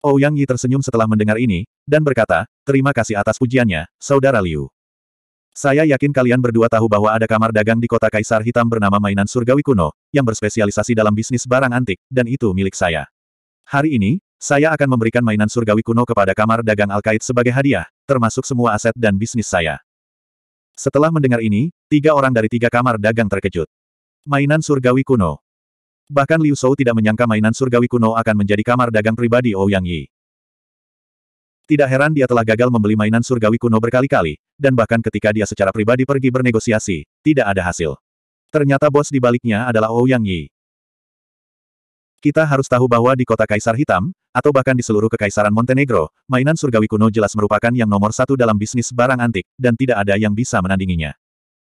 Ouyang Yi tersenyum setelah mendengar ini, dan berkata, terima kasih atas pujiannya, Saudara Liu. Saya yakin kalian berdua tahu bahwa ada kamar dagang di kota Kaisar Hitam bernama Mainan Surgawi Kuno, yang berspesialisasi dalam bisnis barang antik, dan itu milik saya. Hari ini, saya akan memberikan mainan surgawi kuno kepada kamar dagang Alkait sebagai hadiah, termasuk semua aset dan bisnis saya. Setelah mendengar ini, tiga orang dari tiga kamar dagang terkejut. Mainan surgawi kuno. Bahkan Liu Shou tidak menyangka mainan surgawi kuno akan menjadi kamar dagang pribadi Ouyang oh Yi. Tidak heran dia telah gagal membeli mainan surgawi kuno berkali-kali, dan bahkan ketika dia secara pribadi pergi bernegosiasi, tidak ada hasil. Ternyata bos di baliknya adalah Ouyang oh Yi. Kita harus tahu bahwa di kota Kaisar Hitam, atau bahkan di seluruh Kekaisaran Montenegro, mainan surgawi kuno jelas merupakan yang nomor satu dalam bisnis barang antik, dan tidak ada yang bisa menandinginya.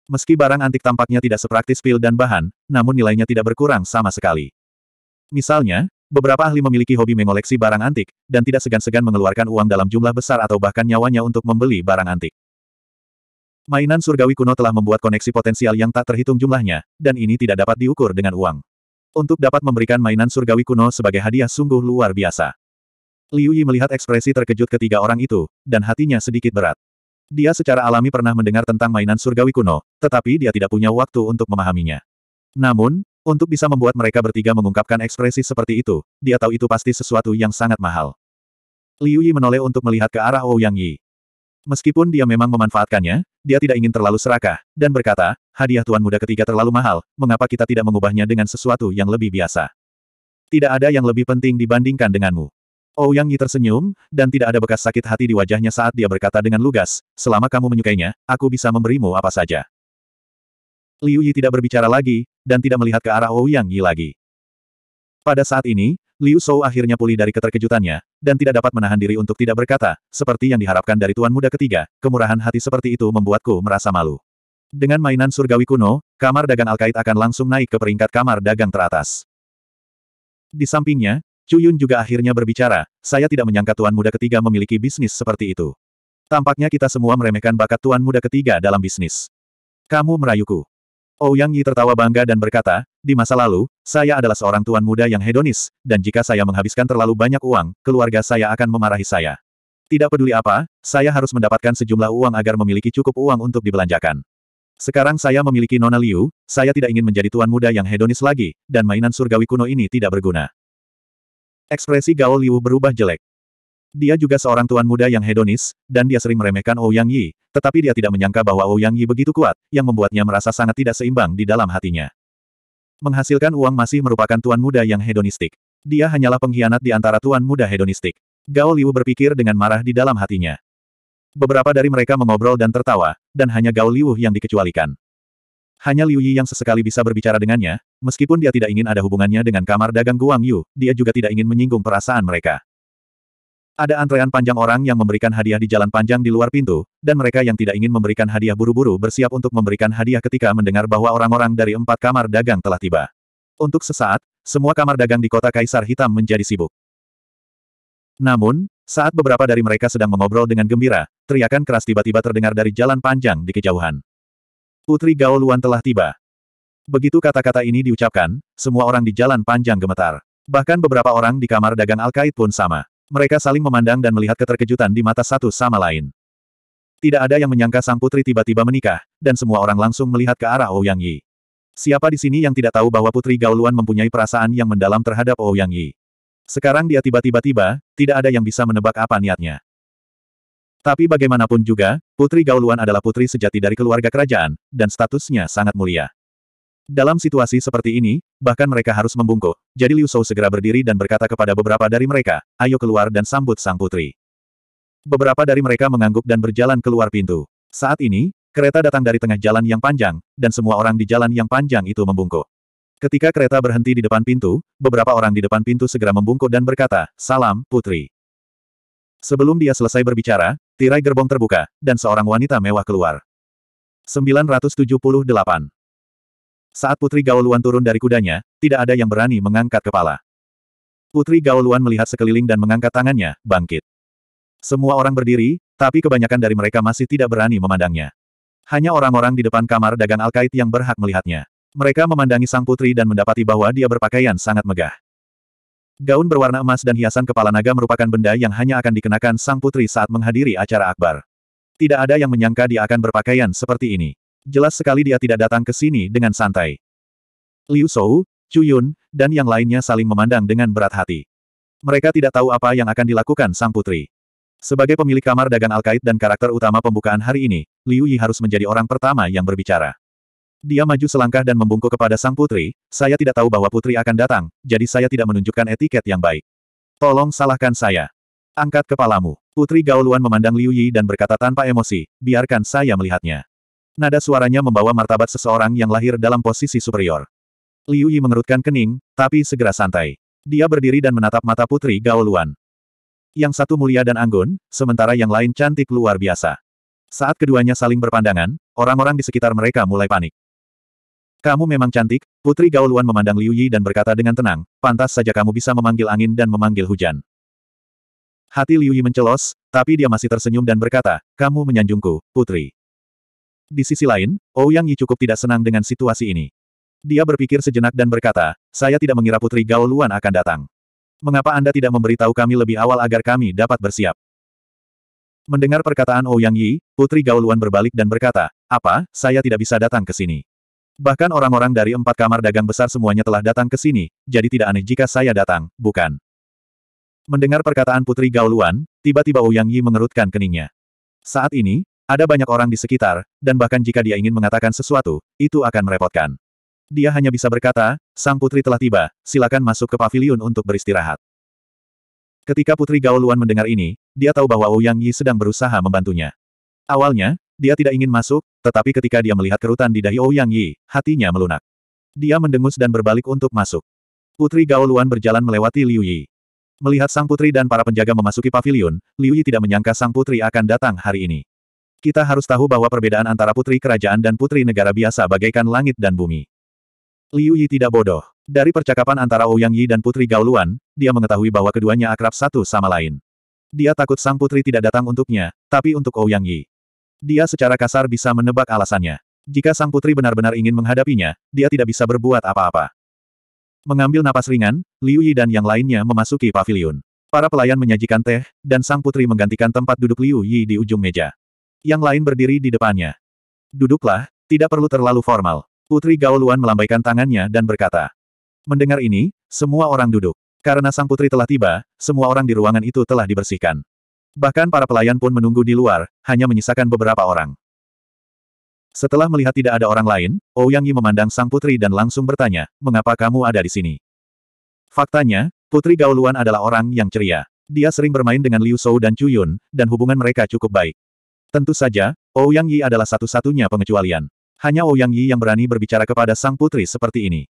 Meski barang antik tampaknya tidak sepraktis pil dan bahan, namun nilainya tidak berkurang sama sekali. Misalnya, beberapa ahli memiliki hobi mengoleksi barang antik, dan tidak segan-segan mengeluarkan uang dalam jumlah besar atau bahkan nyawanya untuk membeli barang antik. Mainan surgawi kuno telah membuat koneksi potensial yang tak terhitung jumlahnya, dan ini tidak dapat diukur dengan uang. Untuk dapat memberikan mainan surgawi kuno sebagai hadiah sungguh luar biasa. Liu Yi melihat ekspresi terkejut ketiga orang itu, dan hatinya sedikit berat. Dia secara alami pernah mendengar tentang mainan surgawi kuno, tetapi dia tidak punya waktu untuk memahaminya. Namun, untuk bisa membuat mereka bertiga mengungkapkan ekspresi seperti itu, dia tahu itu pasti sesuatu yang sangat mahal. Liu Yi menoleh untuk melihat ke arah Ouyang Yi. Meskipun dia memang memanfaatkannya, dia tidak ingin terlalu serakah, dan berkata, hadiah tuan muda ketiga terlalu mahal, mengapa kita tidak mengubahnya dengan sesuatu yang lebih biasa? Tidak ada yang lebih penting dibandingkan denganmu. Ouyang oh, Yi tersenyum, dan tidak ada bekas sakit hati di wajahnya saat dia berkata dengan lugas, selama kamu menyukainya, aku bisa memberimu apa saja. Liu Yi tidak berbicara lagi, dan tidak melihat ke arah Ouyang oh Yi lagi. Pada saat ini, Liu Shou akhirnya pulih dari keterkejutannya, dan tidak dapat menahan diri untuk tidak berkata, seperti yang diharapkan dari Tuan Muda ketiga, kemurahan hati seperti itu membuatku merasa malu. Dengan mainan surgawi kuno, kamar dagang Alkait akan langsung naik ke peringkat kamar dagang teratas. Di sampingnya, Chu Yun juga akhirnya berbicara, saya tidak menyangka tuan muda ketiga memiliki bisnis seperti itu. Tampaknya kita semua meremehkan bakat tuan muda ketiga dalam bisnis. Kamu merayuku. Ouyang oh Yi tertawa bangga dan berkata, di masa lalu, saya adalah seorang tuan muda yang hedonis, dan jika saya menghabiskan terlalu banyak uang, keluarga saya akan memarahi saya. Tidak peduli apa, saya harus mendapatkan sejumlah uang agar memiliki cukup uang untuk dibelanjakan. Sekarang saya memiliki Nona Liu, saya tidak ingin menjadi tuan muda yang hedonis lagi, dan mainan surgawi kuno ini tidak berguna. Ekspresi Gao Liu berubah jelek. Dia juga seorang tuan muda yang hedonis, dan dia sering meremehkan Ouyang Yi, tetapi dia tidak menyangka bahwa Ouyang Yi begitu kuat, yang membuatnya merasa sangat tidak seimbang di dalam hatinya. Menghasilkan uang masih merupakan tuan muda yang hedonistik. Dia hanyalah pengkhianat di antara tuan muda hedonistik. Gao Liu berpikir dengan marah di dalam hatinya. Beberapa dari mereka mengobrol dan tertawa, dan hanya Gao Liu yang dikecualikan. Hanya Liu Yi yang sesekali bisa berbicara dengannya, meskipun dia tidak ingin ada hubungannya dengan kamar dagang Guang Yu, dia juga tidak ingin menyinggung perasaan mereka. Ada antrean panjang orang yang memberikan hadiah di jalan panjang di luar pintu, dan mereka yang tidak ingin memberikan hadiah buru-buru bersiap untuk memberikan hadiah ketika mendengar bahwa orang-orang dari empat kamar dagang telah tiba. Untuk sesaat, semua kamar dagang di kota Kaisar Hitam menjadi sibuk. Namun, saat beberapa dari mereka sedang mengobrol dengan gembira, teriakan keras tiba-tiba terdengar dari jalan panjang di kejauhan. Putri Gao Luan telah tiba. Begitu kata-kata ini diucapkan, semua orang di jalan panjang gemetar. Bahkan beberapa orang di kamar dagang Alkait pun sama. Mereka saling memandang dan melihat keterkejutan di mata satu sama lain. Tidak ada yang menyangka sang putri tiba-tiba menikah, dan semua orang langsung melihat ke arah Ouyang oh Yi. Siapa di sini yang tidak tahu bahwa Putri Gaoluan mempunyai perasaan yang mendalam terhadap Ouyang oh Yi? Sekarang dia tiba-tiba tiba, tidak ada yang bisa menebak apa niatnya. Tapi bagaimanapun juga, Putri Gauluan adalah putri sejati dari keluarga kerajaan, dan statusnya sangat mulia. Dalam situasi seperti ini, bahkan mereka harus membungkuk. Jadi Liu Shou segera berdiri dan berkata kepada beberapa dari mereka, ayo keluar dan sambut sang putri. Beberapa dari mereka mengangguk dan berjalan keluar pintu. Saat ini, kereta datang dari tengah jalan yang panjang, dan semua orang di jalan yang panjang itu membungkuk. Ketika kereta berhenti di depan pintu, beberapa orang di depan pintu segera membungkuk dan berkata, salam, putri. Sebelum dia selesai berbicara, Tirai gerbong terbuka, dan seorang wanita mewah keluar. 978. Saat Putri Gaoluan turun dari kudanya, tidak ada yang berani mengangkat kepala. Putri Gaoluan melihat sekeliling dan mengangkat tangannya, bangkit. Semua orang berdiri, tapi kebanyakan dari mereka masih tidak berani memandangnya. Hanya orang-orang di depan kamar dagang Alkait yang berhak melihatnya. Mereka memandangi sang putri dan mendapati bahwa dia berpakaian sangat megah. Gaun berwarna emas dan hiasan kepala naga merupakan benda yang hanya akan dikenakan sang putri saat menghadiri acara akbar. Tidak ada yang menyangka dia akan berpakaian seperti ini. Jelas sekali dia tidak datang ke sini dengan santai. Liu Shou, Chu Yun, dan yang lainnya saling memandang dengan berat hati. Mereka tidak tahu apa yang akan dilakukan sang putri. Sebagai pemilik kamar dagang Alkait dan karakter utama pembukaan hari ini, Liu Yi harus menjadi orang pertama yang berbicara. Dia maju selangkah dan membungkuk kepada sang putri, saya tidak tahu bahwa putri akan datang, jadi saya tidak menunjukkan etiket yang baik. Tolong salahkan saya. Angkat kepalamu. Putri Gaoluan memandang Liu Yi dan berkata tanpa emosi, biarkan saya melihatnya. Nada suaranya membawa martabat seseorang yang lahir dalam posisi superior. Liu Yi mengerutkan kening, tapi segera santai. Dia berdiri dan menatap mata putri Gaoluan. Yang satu mulia dan anggun, sementara yang lain cantik luar biasa. Saat keduanya saling berpandangan, orang-orang di sekitar mereka mulai panik. Kamu memang cantik, Putri Gaoluan memandang Liu Yi dan berkata dengan tenang, pantas saja kamu bisa memanggil angin dan memanggil hujan. Hati Liu Yi mencelos, tapi dia masih tersenyum dan berkata, kamu menyanjungku, Putri. Di sisi lain, Ouyang Yi cukup tidak senang dengan situasi ini. Dia berpikir sejenak dan berkata, saya tidak mengira Putri Gaoluan akan datang. Mengapa Anda tidak memberitahu kami lebih awal agar kami dapat bersiap? Mendengar perkataan Ouyang Yi, Putri Gaoluan berbalik dan berkata, apa, saya tidak bisa datang ke sini. Bahkan orang-orang dari empat kamar dagang besar semuanya telah datang ke sini, jadi tidak aneh jika saya datang, bukan? Mendengar perkataan Putri Gaoluan, tiba-tiba Ouyang Yi mengerutkan keningnya. Saat ini, ada banyak orang di sekitar, dan bahkan jika dia ingin mengatakan sesuatu, itu akan merepotkan. Dia hanya bisa berkata, Sang Putri telah tiba, silakan masuk ke pavilion untuk beristirahat. Ketika Putri Gaoluan mendengar ini, dia tahu bahwa Ouyang Yi sedang berusaha membantunya. Awalnya, dia tidak ingin masuk, tetapi ketika dia melihat kerutan di dahi Ouyang oh Yi, hatinya melunak. Dia mendengus dan berbalik untuk masuk. Putri Gao Luan berjalan melewati Liu Yi. Melihat sang putri dan para penjaga memasuki pavilion, Liu Yi tidak menyangka sang putri akan datang hari ini. Kita harus tahu bahwa perbedaan antara putri kerajaan dan putri negara biasa bagaikan langit dan bumi. Liu Yi tidak bodoh. Dari percakapan antara Ouyang oh Yi dan Putri Gao Luan, dia mengetahui bahwa keduanya akrab satu sama lain. Dia takut sang putri tidak datang untuknya, tapi untuk Ouyang oh Yi. Dia secara kasar bisa menebak alasannya. Jika sang putri benar-benar ingin menghadapinya, dia tidak bisa berbuat apa-apa. Mengambil napas ringan, Liu Yi dan yang lainnya memasuki pavilion. Para pelayan menyajikan teh, dan sang putri menggantikan tempat duduk Liu Yi di ujung meja. Yang lain berdiri di depannya. Duduklah, tidak perlu terlalu formal. Putri Gaoluan melambaikan tangannya dan berkata. Mendengar ini, semua orang duduk. Karena sang putri telah tiba, semua orang di ruangan itu telah dibersihkan. Bahkan para pelayan pun menunggu di luar, hanya menyisakan beberapa orang. Setelah melihat tidak ada orang lain, Ouyang Yi memandang sang putri dan langsung bertanya, mengapa kamu ada di sini? Faktanya, Putri Gaoluan adalah orang yang ceria. Dia sering bermain dengan Liu Shou dan Chu dan hubungan mereka cukup baik. Tentu saja, Ouyang Yi adalah satu-satunya pengecualian. Hanya Ouyang Yi yang berani berbicara kepada sang putri seperti ini.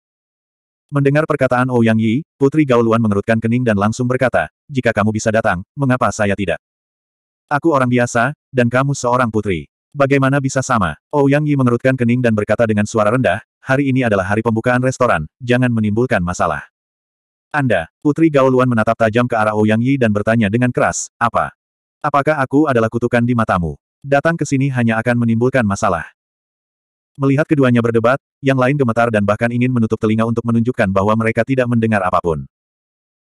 Mendengar perkataan Ouyang oh Yi, Putri Gaoluan mengerutkan kening dan langsung berkata, jika kamu bisa datang, mengapa saya tidak? Aku orang biasa, dan kamu seorang putri. Bagaimana bisa sama? Ouyang oh Yi mengerutkan kening dan berkata dengan suara rendah, hari ini adalah hari pembukaan restoran, jangan menimbulkan masalah. Anda, Putri Gaoluan menatap tajam ke arah Ouyang oh Yi dan bertanya dengan keras, apa? Apakah aku adalah kutukan di matamu? Datang ke sini hanya akan menimbulkan masalah. Melihat keduanya berdebat, yang lain gemetar dan bahkan ingin menutup telinga untuk menunjukkan bahwa mereka tidak mendengar apapun.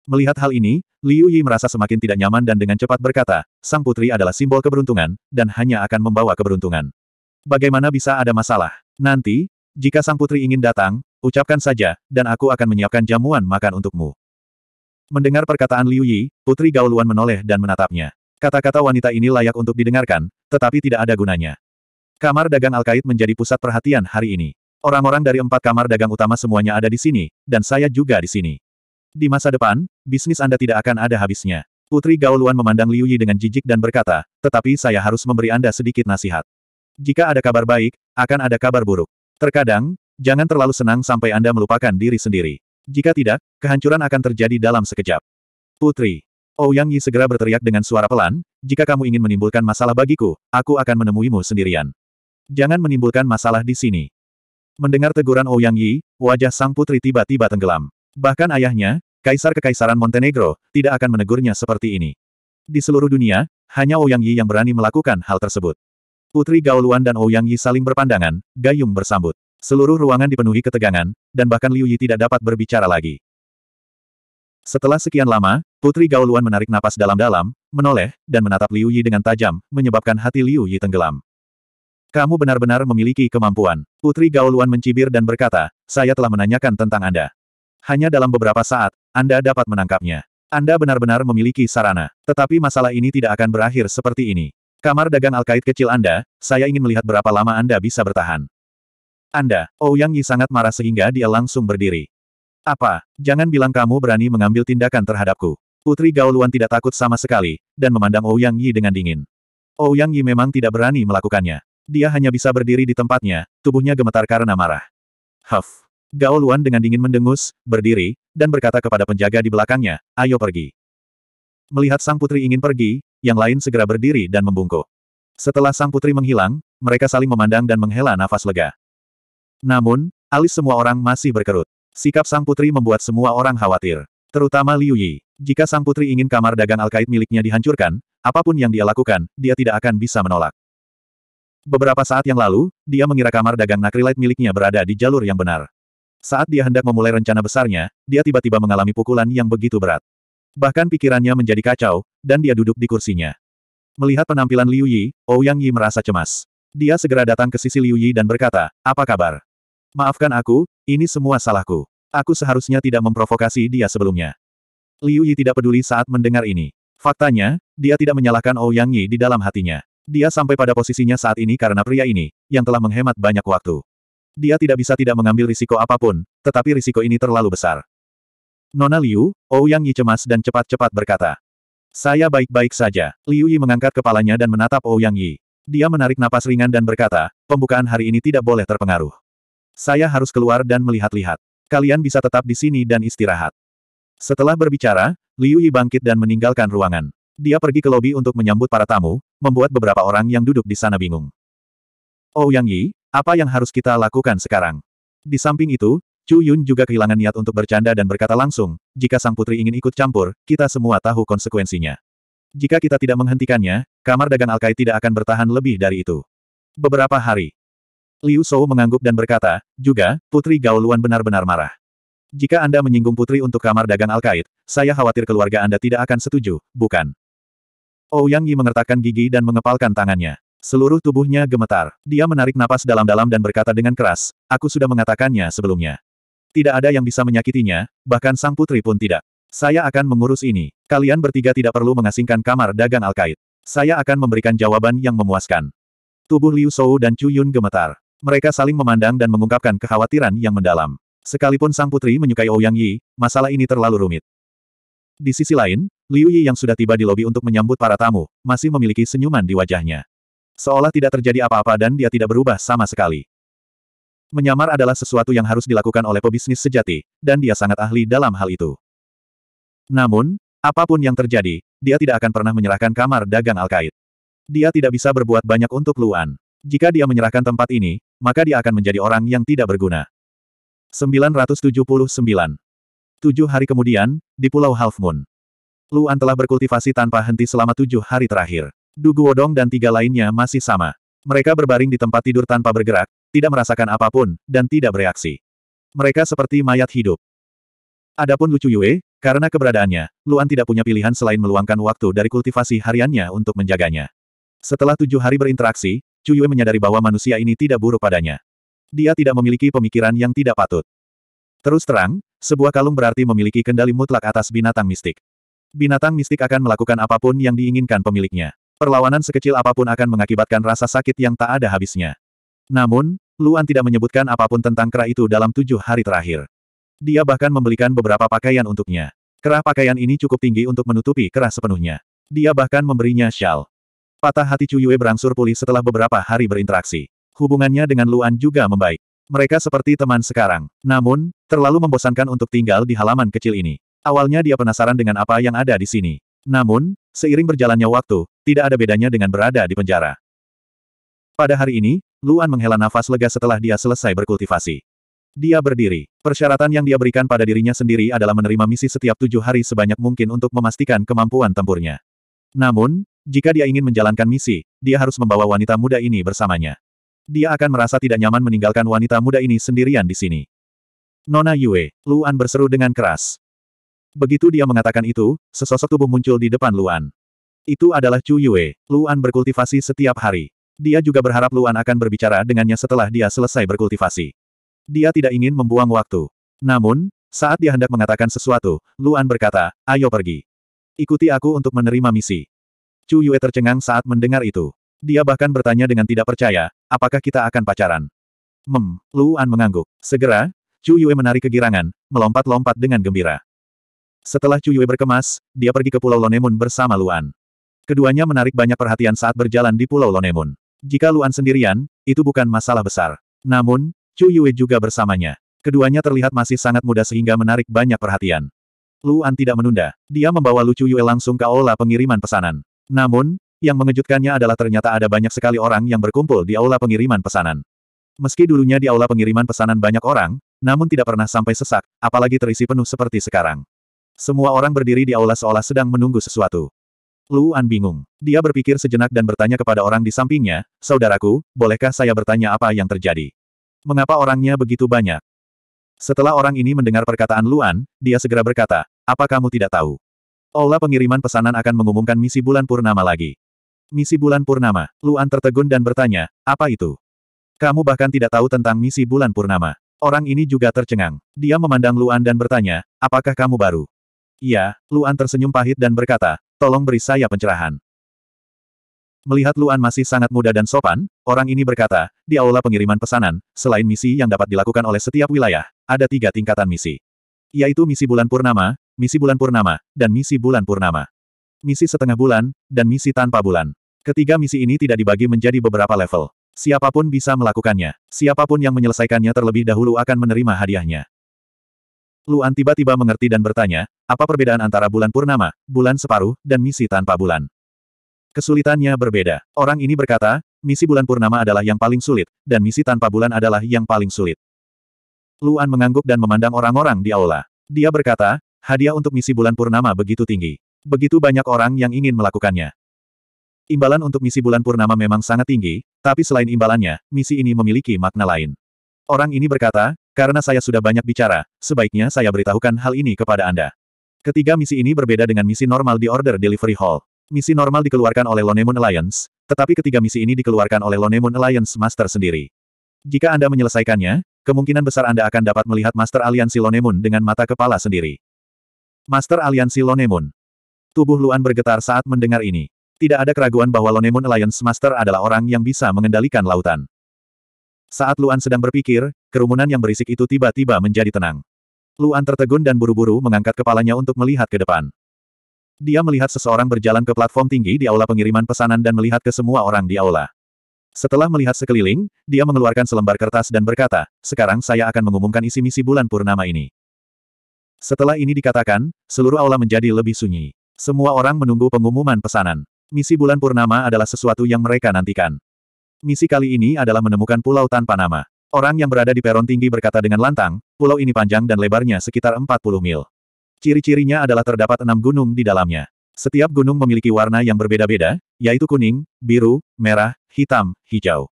Melihat hal ini, Liu Yi merasa semakin tidak nyaman dan dengan cepat berkata, Sang Putri adalah simbol keberuntungan, dan hanya akan membawa keberuntungan. Bagaimana bisa ada masalah? Nanti, jika Sang Putri ingin datang, ucapkan saja, dan aku akan menyiapkan jamuan makan untukmu. Mendengar perkataan Liu Yi, Putri Gauluan menoleh dan menatapnya. Kata-kata wanita ini layak untuk didengarkan, tetapi tidak ada gunanya. Kamar dagang Alkait menjadi pusat perhatian hari ini. Orang-orang dari empat kamar dagang utama semuanya ada di sini, dan saya juga di sini. Di masa depan, bisnis Anda tidak akan ada habisnya. Putri Gaoluan memandang Liu Yi dengan jijik dan berkata, tetapi saya harus memberi Anda sedikit nasihat. Jika ada kabar baik, akan ada kabar buruk. Terkadang, jangan terlalu senang sampai Anda melupakan diri sendiri. Jika tidak, kehancuran akan terjadi dalam sekejap. Putri. Ouyang oh Yi segera berteriak dengan suara pelan, jika kamu ingin menimbulkan masalah bagiku, aku akan menemuimu sendirian. Jangan menimbulkan masalah di sini. Mendengar teguran Ouyang oh Yi, wajah sang putri tiba-tiba tenggelam. Bahkan ayahnya, Kaisar Kekaisaran Montenegro, tidak akan menegurnya seperti ini. Di seluruh dunia, hanya Ouyang oh Yi yang berani melakukan hal tersebut. Putri Gaoluan dan Ouyang oh Yi saling berpandangan, Gayung bersambut. Seluruh ruangan dipenuhi ketegangan, dan bahkan Liu Yi tidak dapat berbicara lagi. Setelah sekian lama, Putri Gaoluan menarik napas dalam-dalam, menoleh, dan menatap Liu Yi dengan tajam, menyebabkan hati Liu Yi tenggelam. Kamu benar-benar memiliki kemampuan. Putri Gaoluan mencibir dan berkata, saya telah menanyakan tentang Anda. Hanya dalam beberapa saat, Anda dapat menangkapnya. Anda benar-benar memiliki sarana. Tetapi masalah ini tidak akan berakhir seperti ini. Kamar dagang Alkait kecil Anda, saya ingin melihat berapa lama Anda bisa bertahan. Anda, Ouyang Yi sangat marah sehingga dia langsung berdiri. Apa? Jangan bilang kamu berani mengambil tindakan terhadapku. Putri Gaoluan tidak takut sama sekali, dan memandang Ouyang Yi dengan dingin. Ouyang Yi memang tidak berani melakukannya. Dia hanya bisa berdiri di tempatnya, tubuhnya gemetar karena marah. Huff. Gao Luan dengan dingin mendengus, berdiri, dan berkata kepada penjaga di belakangnya, ayo pergi. Melihat sang putri ingin pergi, yang lain segera berdiri dan membungkuk. Setelah sang putri menghilang, mereka saling memandang dan menghela nafas lega. Namun, alis semua orang masih berkerut. Sikap sang putri membuat semua orang khawatir. Terutama Liu Yi. Jika sang putri ingin kamar dagang Alkait miliknya dihancurkan, apapun yang dia lakukan, dia tidak akan bisa menolak. Beberapa saat yang lalu, dia mengira kamar dagang Nakrilite miliknya berada di jalur yang benar. Saat dia hendak memulai rencana besarnya, dia tiba-tiba mengalami pukulan yang begitu berat. Bahkan pikirannya menjadi kacau, dan dia duduk di kursinya. Melihat penampilan Liu Yi, Ouyang Yi merasa cemas. Dia segera datang ke sisi Liu Yi dan berkata, apa kabar? Maafkan aku, ini semua salahku. Aku seharusnya tidak memprovokasi dia sebelumnya. Liu Yi tidak peduli saat mendengar ini. Faktanya, dia tidak menyalahkan Ouyang Yi di dalam hatinya. Dia sampai pada posisinya saat ini karena pria ini, yang telah menghemat banyak waktu. Dia tidak bisa tidak mengambil risiko apapun, tetapi risiko ini terlalu besar. Nona Liu, Ouyang Yi cemas dan cepat-cepat berkata. Saya baik-baik saja. Liu Yi mengangkat kepalanya dan menatap Ouyang Yi. Dia menarik napas ringan dan berkata, pembukaan hari ini tidak boleh terpengaruh. Saya harus keluar dan melihat-lihat. Kalian bisa tetap di sini dan istirahat. Setelah berbicara, Liu Yi bangkit dan meninggalkan ruangan. Dia pergi ke lobi untuk menyambut para tamu, membuat beberapa orang yang duduk di sana bingung. Oh Yang Yi, apa yang harus kita lakukan sekarang? Di samping itu, Chu Yun juga kehilangan niat untuk bercanda dan berkata langsung, jika sang putri ingin ikut campur, kita semua tahu konsekuensinya. Jika kita tidak menghentikannya, kamar dagang Alkai tidak akan bertahan lebih dari itu. Beberapa hari, Liu Shou mengangguk dan berkata, juga, Putri Gaoluan benar-benar marah. Jika Anda menyinggung Putri untuk kamar dagang Alkait, saya khawatir keluarga Anda tidak akan setuju, bukan? Ouyang Yi mengertakkan gigi dan mengepalkan tangannya. Seluruh tubuhnya gemetar. Dia menarik napas dalam-dalam dan berkata dengan keras, aku sudah mengatakannya sebelumnya. Tidak ada yang bisa menyakitinya, bahkan sang putri pun tidak. Saya akan mengurus ini. Kalian bertiga tidak perlu mengasingkan kamar dagang Al-Qaid. Saya akan memberikan jawaban yang memuaskan. Tubuh Liu Shou dan Chu Yun gemetar. Mereka saling memandang dan mengungkapkan kekhawatiran yang mendalam. Sekalipun sang putri menyukai Ouyang Yi, masalah ini terlalu rumit. Di sisi lain, Liu Yi yang sudah tiba di lobi untuk menyambut para tamu, masih memiliki senyuman di wajahnya. Seolah tidak terjadi apa-apa dan dia tidak berubah sama sekali. Menyamar adalah sesuatu yang harus dilakukan oleh pebisnis sejati, dan dia sangat ahli dalam hal itu. Namun, apapun yang terjadi, dia tidak akan pernah menyerahkan kamar dagang Al-Qaid. Dia tidak bisa berbuat banyak untuk Luan. Jika dia menyerahkan tempat ini, maka dia akan menjadi orang yang tidak berguna. 979 Tujuh hari kemudian, di Pulau Half Moon. Luan telah berkultivasi tanpa henti selama tujuh hari terakhir. Dugu Wodong dan tiga lainnya masih sama. Mereka berbaring di tempat tidur tanpa bergerak, tidak merasakan apapun, dan tidak bereaksi. Mereka seperti mayat hidup. Adapun Lucu Yue, karena keberadaannya, Luan tidak punya pilihan selain meluangkan waktu dari kultivasi hariannya untuk menjaganya. Setelah tujuh hari berinteraksi, Chu Yue menyadari bahwa manusia ini tidak buruk padanya. Dia tidak memiliki pemikiran yang tidak patut. Terus terang, sebuah kalung berarti memiliki kendali mutlak atas binatang mistik. Binatang mistik akan melakukan apapun yang diinginkan pemiliknya. Perlawanan sekecil apapun akan mengakibatkan rasa sakit yang tak ada habisnya. Namun, Luan tidak menyebutkan apapun tentang kera itu dalam tujuh hari terakhir. Dia bahkan membelikan beberapa pakaian untuknya. Kerah pakaian ini cukup tinggi untuk menutupi kerah sepenuhnya. Dia bahkan memberinya shawl. Patah hati Chu Yue berangsur pulih setelah beberapa hari berinteraksi. Hubungannya dengan Luan juga membaik. Mereka seperti teman sekarang. Namun, terlalu membosankan untuk tinggal di halaman kecil ini. Awalnya dia penasaran dengan apa yang ada di sini. Namun, seiring berjalannya waktu, tidak ada bedanya dengan berada di penjara. Pada hari ini, Luan menghela nafas lega setelah dia selesai berkultivasi. Dia berdiri. Persyaratan yang dia berikan pada dirinya sendiri adalah menerima misi setiap tujuh hari sebanyak mungkin untuk memastikan kemampuan tempurnya. Namun, jika dia ingin menjalankan misi, dia harus membawa wanita muda ini bersamanya. Dia akan merasa tidak nyaman meninggalkan wanita muda ini sendirian di sini. Nona Yue, Luan berseru dengan keras. Begitu dia mengatakan itu, sesosok tubuh muncul di depan Luan. Itu adalah Chu Yue. Luan berkultivasi setiap hari. Dia juga berharap Luan akan berbicara dengannya setelah dia selesai berkultivasi. Dia tidak ingin membuang waktu. Namun, saat dia hendak mengatakan sesuatu, Luan berkata, ayo pergi. Ikuti aku untuk menerima misi. Chu Yue tercengang saat mendengar itu. Dia bahkan bertanya dengan tidak percaya, apakah kita akan pacaran? Mem, Luan mengangguk. Segera, Chu Yue menarik kegirangan, melompat-lompat dengan gembira. Setelah Cuyue berkemas, dia pergi ke Pulau Lonemun bersama Luan. Keduanya menarik banyak perhatian saat berjalan di Pulau Lonemun. Jika Luan sendirian, itu bukan masalah besar. Namun, Cuyue juga bersamanya. Keduanya terlihat masih sangat muda sehingga menarik banyak perhatian. Luan tidak menunda. Dia membawa Lu Cuyue langsung ke aula pengiriman pesanan. Namun, yang mengejutkannya adalah ternyata ada banyak sekali orang yang berkumpul di aula pengiriman pesanan. Meski dulunya di aula pengiriman pesanan banyak orang, namun tidak pernah sampai sesak, apalagi terisi penuh seperti sekarang. Semua orang berdiri di aula seolah sedang menunggu sesuatu. Luan bingung. Dia berpikir sejenak dan bertanya kepada orang di sampingnya, Saudaraku, bolehkah saya bertanya apa yang terjadi? Mengapa orangnya begitu banyak? Setelah orang ini mendengar perkataan Luan, dia segera berkata, apa kamu tidak tahu? Aula pengiriman pesanan akan mengumumkan misi bulan purnama lagi. Misi bulan purnama, Luan tertegun dan bertanya, apa itu? Kamu bahkan tidak tahu tentang misi bulan purnama. Orang ini juga tercengang. Dia memandang Luan dan bertanya, apakah kamu baru? Iya, Luan tersenyum pahit dan berkata, tolong beri saya pencerahan. Melihat Luan masih sangat muda dan sopan, orang ini berkata, di aula pengiriman pesanan, selain misi yang dapat dilakukan oleh setiap wilayah, ada tiga tingkatan misi. Yaitu misi bulan purnama, misi bulan purnama, dan misi bulan purnama. Misi setengah bulan, dan misi tanpa bulan. Ketiga misi ini tidak dibagi menjadi beberapa level. Siapapun bisa melakukannya. Siapapun yang menyelesaikannya terlebih dahulu akan menerima hadiahnya. Luan tiba-tiba mengerti dan bertanya, apa perbedaan antara bulan purnama, bulan separuh, dan misi tanpa bulan? Kesulitannya berbeda. Orang ini berkata, misi bulan purnama adalah yang paling sulit, dan misi tanpa bulan adalah yang paling sulit. Luan mengangguk dan memandang orang-orang di aula. Dia berkata, hadiah untuk misi bulan purnama begitu tinggi. Begitu banyak orang yang ingin melakukannya. Imbalan untuk misi bulan purnama memang sangat tinggi, tapi selain imbalannya, misi ini memiliki makna lain. Orang ini berkata, karena saya sudah banyak bicara, sebaiknya saya beritahukan hal ini kepada Anda. Ketiga misi ini berbeda dengan misi normal di Order Delivery Hall. Misi normal dikeluarkan oleh Lone Moon Alliance, tetapi ketiga misi ini dikeluarkan oleh Lone Moon Alliance Master sendiri. Jika Anda menyelesaikannya, kemungkinan besar Anda akan dapat melihat Master Aliansi Lone Moon dengan mata kepala sendiri. Master Aliansi Lone Moon. Tubuh Luan bergetar saat mendengar ini. Tidak ada keraguan bahwa Lone Moon Alliance Master adalah orang yang bisa mengendalikan lautan. Saat Luan sedang berpikir, kerumunan yang berisik itu tiba-tiba menjadi tenang. Luan tertegun dan buru-buru mengangkat kepalanya untuk melihat ke depan. Dia melihat seseorang berjalan ke platform tinggi di aula pengiriman pesanan dan melihat ke semua orang di aula. Setelah melihat sekeliling, dia mengeluarkan selembar kertas dan berkata, sekarang saya akan mengumumkan isi misi bulan purnama ini. Setelah ini dikatakan, seluruh aula menjadi lebih sunyi. Semua orang menunggu pengumuman pesanan. Misi bulan purnama adalah sesuatu yang mereka nantikan. Misi kali ini adalah menemukan pulau tanpa nama. Orang yang berada di peron tinggi berkata dengan lantang, pulau ini panjang dan lebarnya sekitar 40 mil. Ciri-cirinya adalah terdapat enam gunung di dalamnya. Setiap gunung memiliki warna yang berbeda-beda, yaitu kuning, biru, merah, hitam, hijau,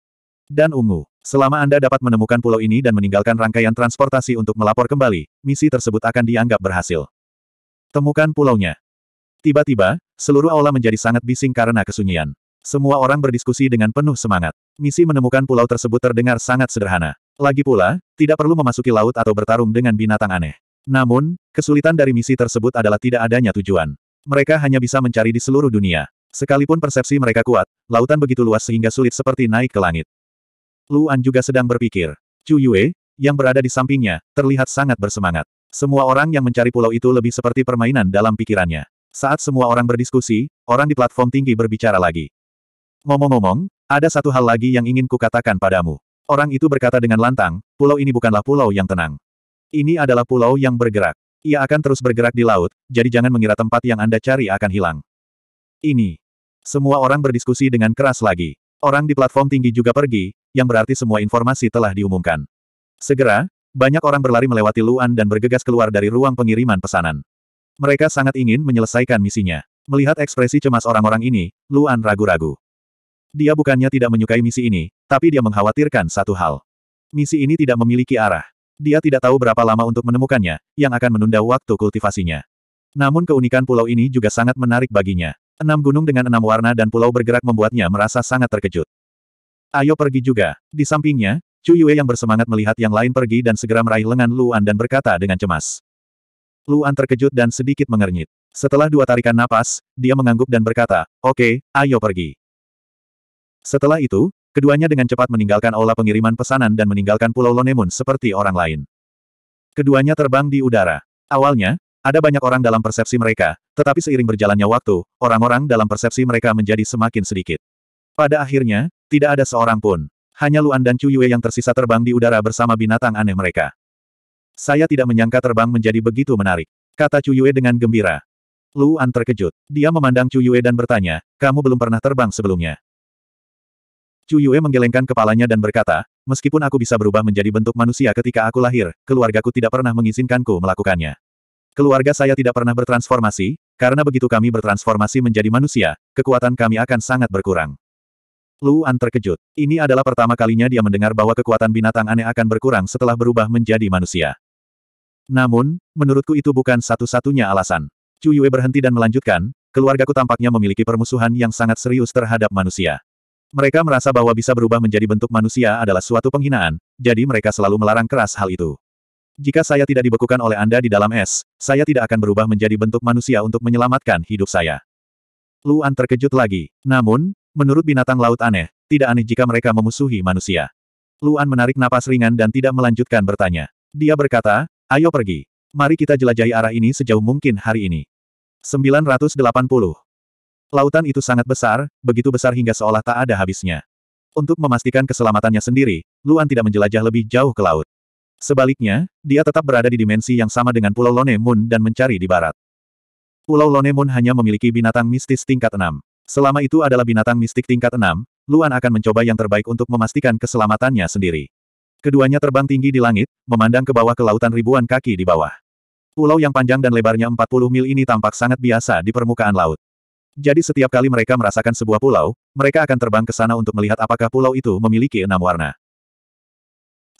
dan ungu. Selama Anda dapat menemukan pulau ini dan meninggalkan rangkaian transportasi untuk melapor kembali, misi tersebut akan dianggap berhasil. Temukan pulaunya. Tiba-tiba, seluruh aula menjadi sangat bising karena kesunyian. Semua orang berdiskusi dengan penuh semangat. Misi menemukan pulau tersebut terdengar sangat sederhana. Lagi pula, tidak perlu memasuki laut atau bertarung dengan binatang aneh. Namun, kesulitan dari misi tersebut adalah tidak adanya tujuan. Mereka hanya bisa mencari di seluruh dunia. Sekalipun persepsi mereka kuat, lautan begitu luas sehingga sulit seperti naik ke langit. Luan juga sedang berpikir. Chu Yue, yang berada di sampingnya, terlihat sangat bersemangat. Semua orang yang mencari pulau itu lebih seperti permainan dalam pikirannya. Saat semua orang berdiskusi, orang di platform tinggi berbicara lagi. Ngomong-ngomong, ada satu hal lagi yang ingin kukatakan padamu. Orang itu berkata dengan lantang, pulau ini bukanlah pulau yang tenang. Ini adalah pulau yang bergerak. Ia akan terus bergerak di laut, jadi jangan mengira tempat yang Anda cari akan hilang. Ini. Semua orang berdiskusi dengan keras lagi. Orang di platform tinggi juga pergi, yang berarti semua informasi telah diumumkan. Segera, banyak orang berlari melewati Luan dan bergegas keluar dari ruang pengiriman pesanan. Mereka sangat ingin menyelesaikan misinya. Melihat ekspresi cemas orang-orang ini, Luan ragu-ragu. Dia bukannya tidak menyukai misi ini, tapi dia mengkhawatirkan satu hal. Misi ini tidak memiliki arah. Dia tidak tahu berapa lama untuk menemukannya, yang akan menunda waktu kultivasinya. Namun keunikan pulau ini juga sangat menarik baginya. Enam gunung dengan enam warna dan pulau bergerak membuatnya merasa sangat terkejut. Ayo pergi juga. Di sampingnya, Chu Yue yang bersemangat melihat yang lain pergi dan segera meraih lengan Luan dan berkata dengan cemas. Luan terkejut dan sedikit mengernyit. Setelah dua tarikan napas, dia mengangguk dan berkata, oke, okay, ayo pergi. Setelah itu, keduanya dengan cepat meninggalkan aula pengiriman pesanan dan meninggalkan Pulau Lonemun seperti orang lain. Keduanya terbang di udara. Awalnya, ada banyak orang dalam persepsi mereka, tetapi seiring berjalannya waktu, orang-orang dalam persepsi mereka menjadi semakin sedikit. Pada akhirnya, tidak ada seorang pun. Hanya Luan dan Chu Yue yang tersisa terbang di udara bersama binatang aneh mereka. Saya tidak menyangka terbang menjadi begitu menarik. Kata Chu Yue dengan gembira. Luan terkejut. Dia memandang Chu Yue dan bertanya, kamu belum pernah terbang sebelumnya. Chu Yue menggelengkan kepalanya dan berkata, meskipun aku bisa berubah menjadi bentuk manusia ketika aku lahir, keluargaku tidak pernah mengizinkanku melakukannya. Keluarga saya tidak pernah bertransformasi, karena begitu kami bertransformasi menjadi manusia, kekuatan kami akan sangat berkurang. Luan terkejut. Ini adalah pertama kalinya dia mendengar bahwa kekuatan binatang aneh akan berkurang setelah berubah menjadi manusia. Namun, menurutku itu bukan satu-satunya alasan. Chu Yue berhenti dan melanjutkan, keluargaku tampaknya memiliki permusuhan yang sangat serius terhadap manusia. Mereka merasa bahwa bisa berubah menjadi bentuk manusia adalah suatu penghinaan, jadi mereka selalu melarang keras hal itu. Jika saya tidak dibekukan oleh Anda di dalam es, saya tidak akan berubah menjadi bentuk manusia untuk menyelamatkan hidup saya. Luan terkejut lagi. Namun, menurut binatang laut aneh, tidak aneh jika mereka memusuhi manusia. Luan menarik napas ringan dan tidak melanjutkan bertanya. Dia berkata, ayo pergi. Mari kita jelajahi arah ini sejauh mungkin hari ini. 980. Lautan itu sangat besar, begitu besar hingga seolah tak ada habisnya. Untuk memastikan keselamatannya sendiri, Luan tidak menjelajah lebih jauh ke laut. Sebaliknya, dia tetap berada di dimensi yang sama dengan Pulau Lone Moon dan mencari di barat. Pulau Lone Moon hanya memiliki binatang mistis tingkat 6. Selama itu adalah binatang mistik tingkat 6, Luan akan mencoba yang terbaik untuk memastikan keselamatannya sendiri. Keduanya terbang tinggi di langit, memandang ke bawah ke lautan ribuan kaki di bawah. Pulau yang panjang dan lebarnya 40 mil ini tampak sangat biasa di permukaan laut. Jadi setiap kali mereka merasakan sebuah pulau, mereka akan terbang ke sana untuk melihat apakah pulau itu memiliki enam warna.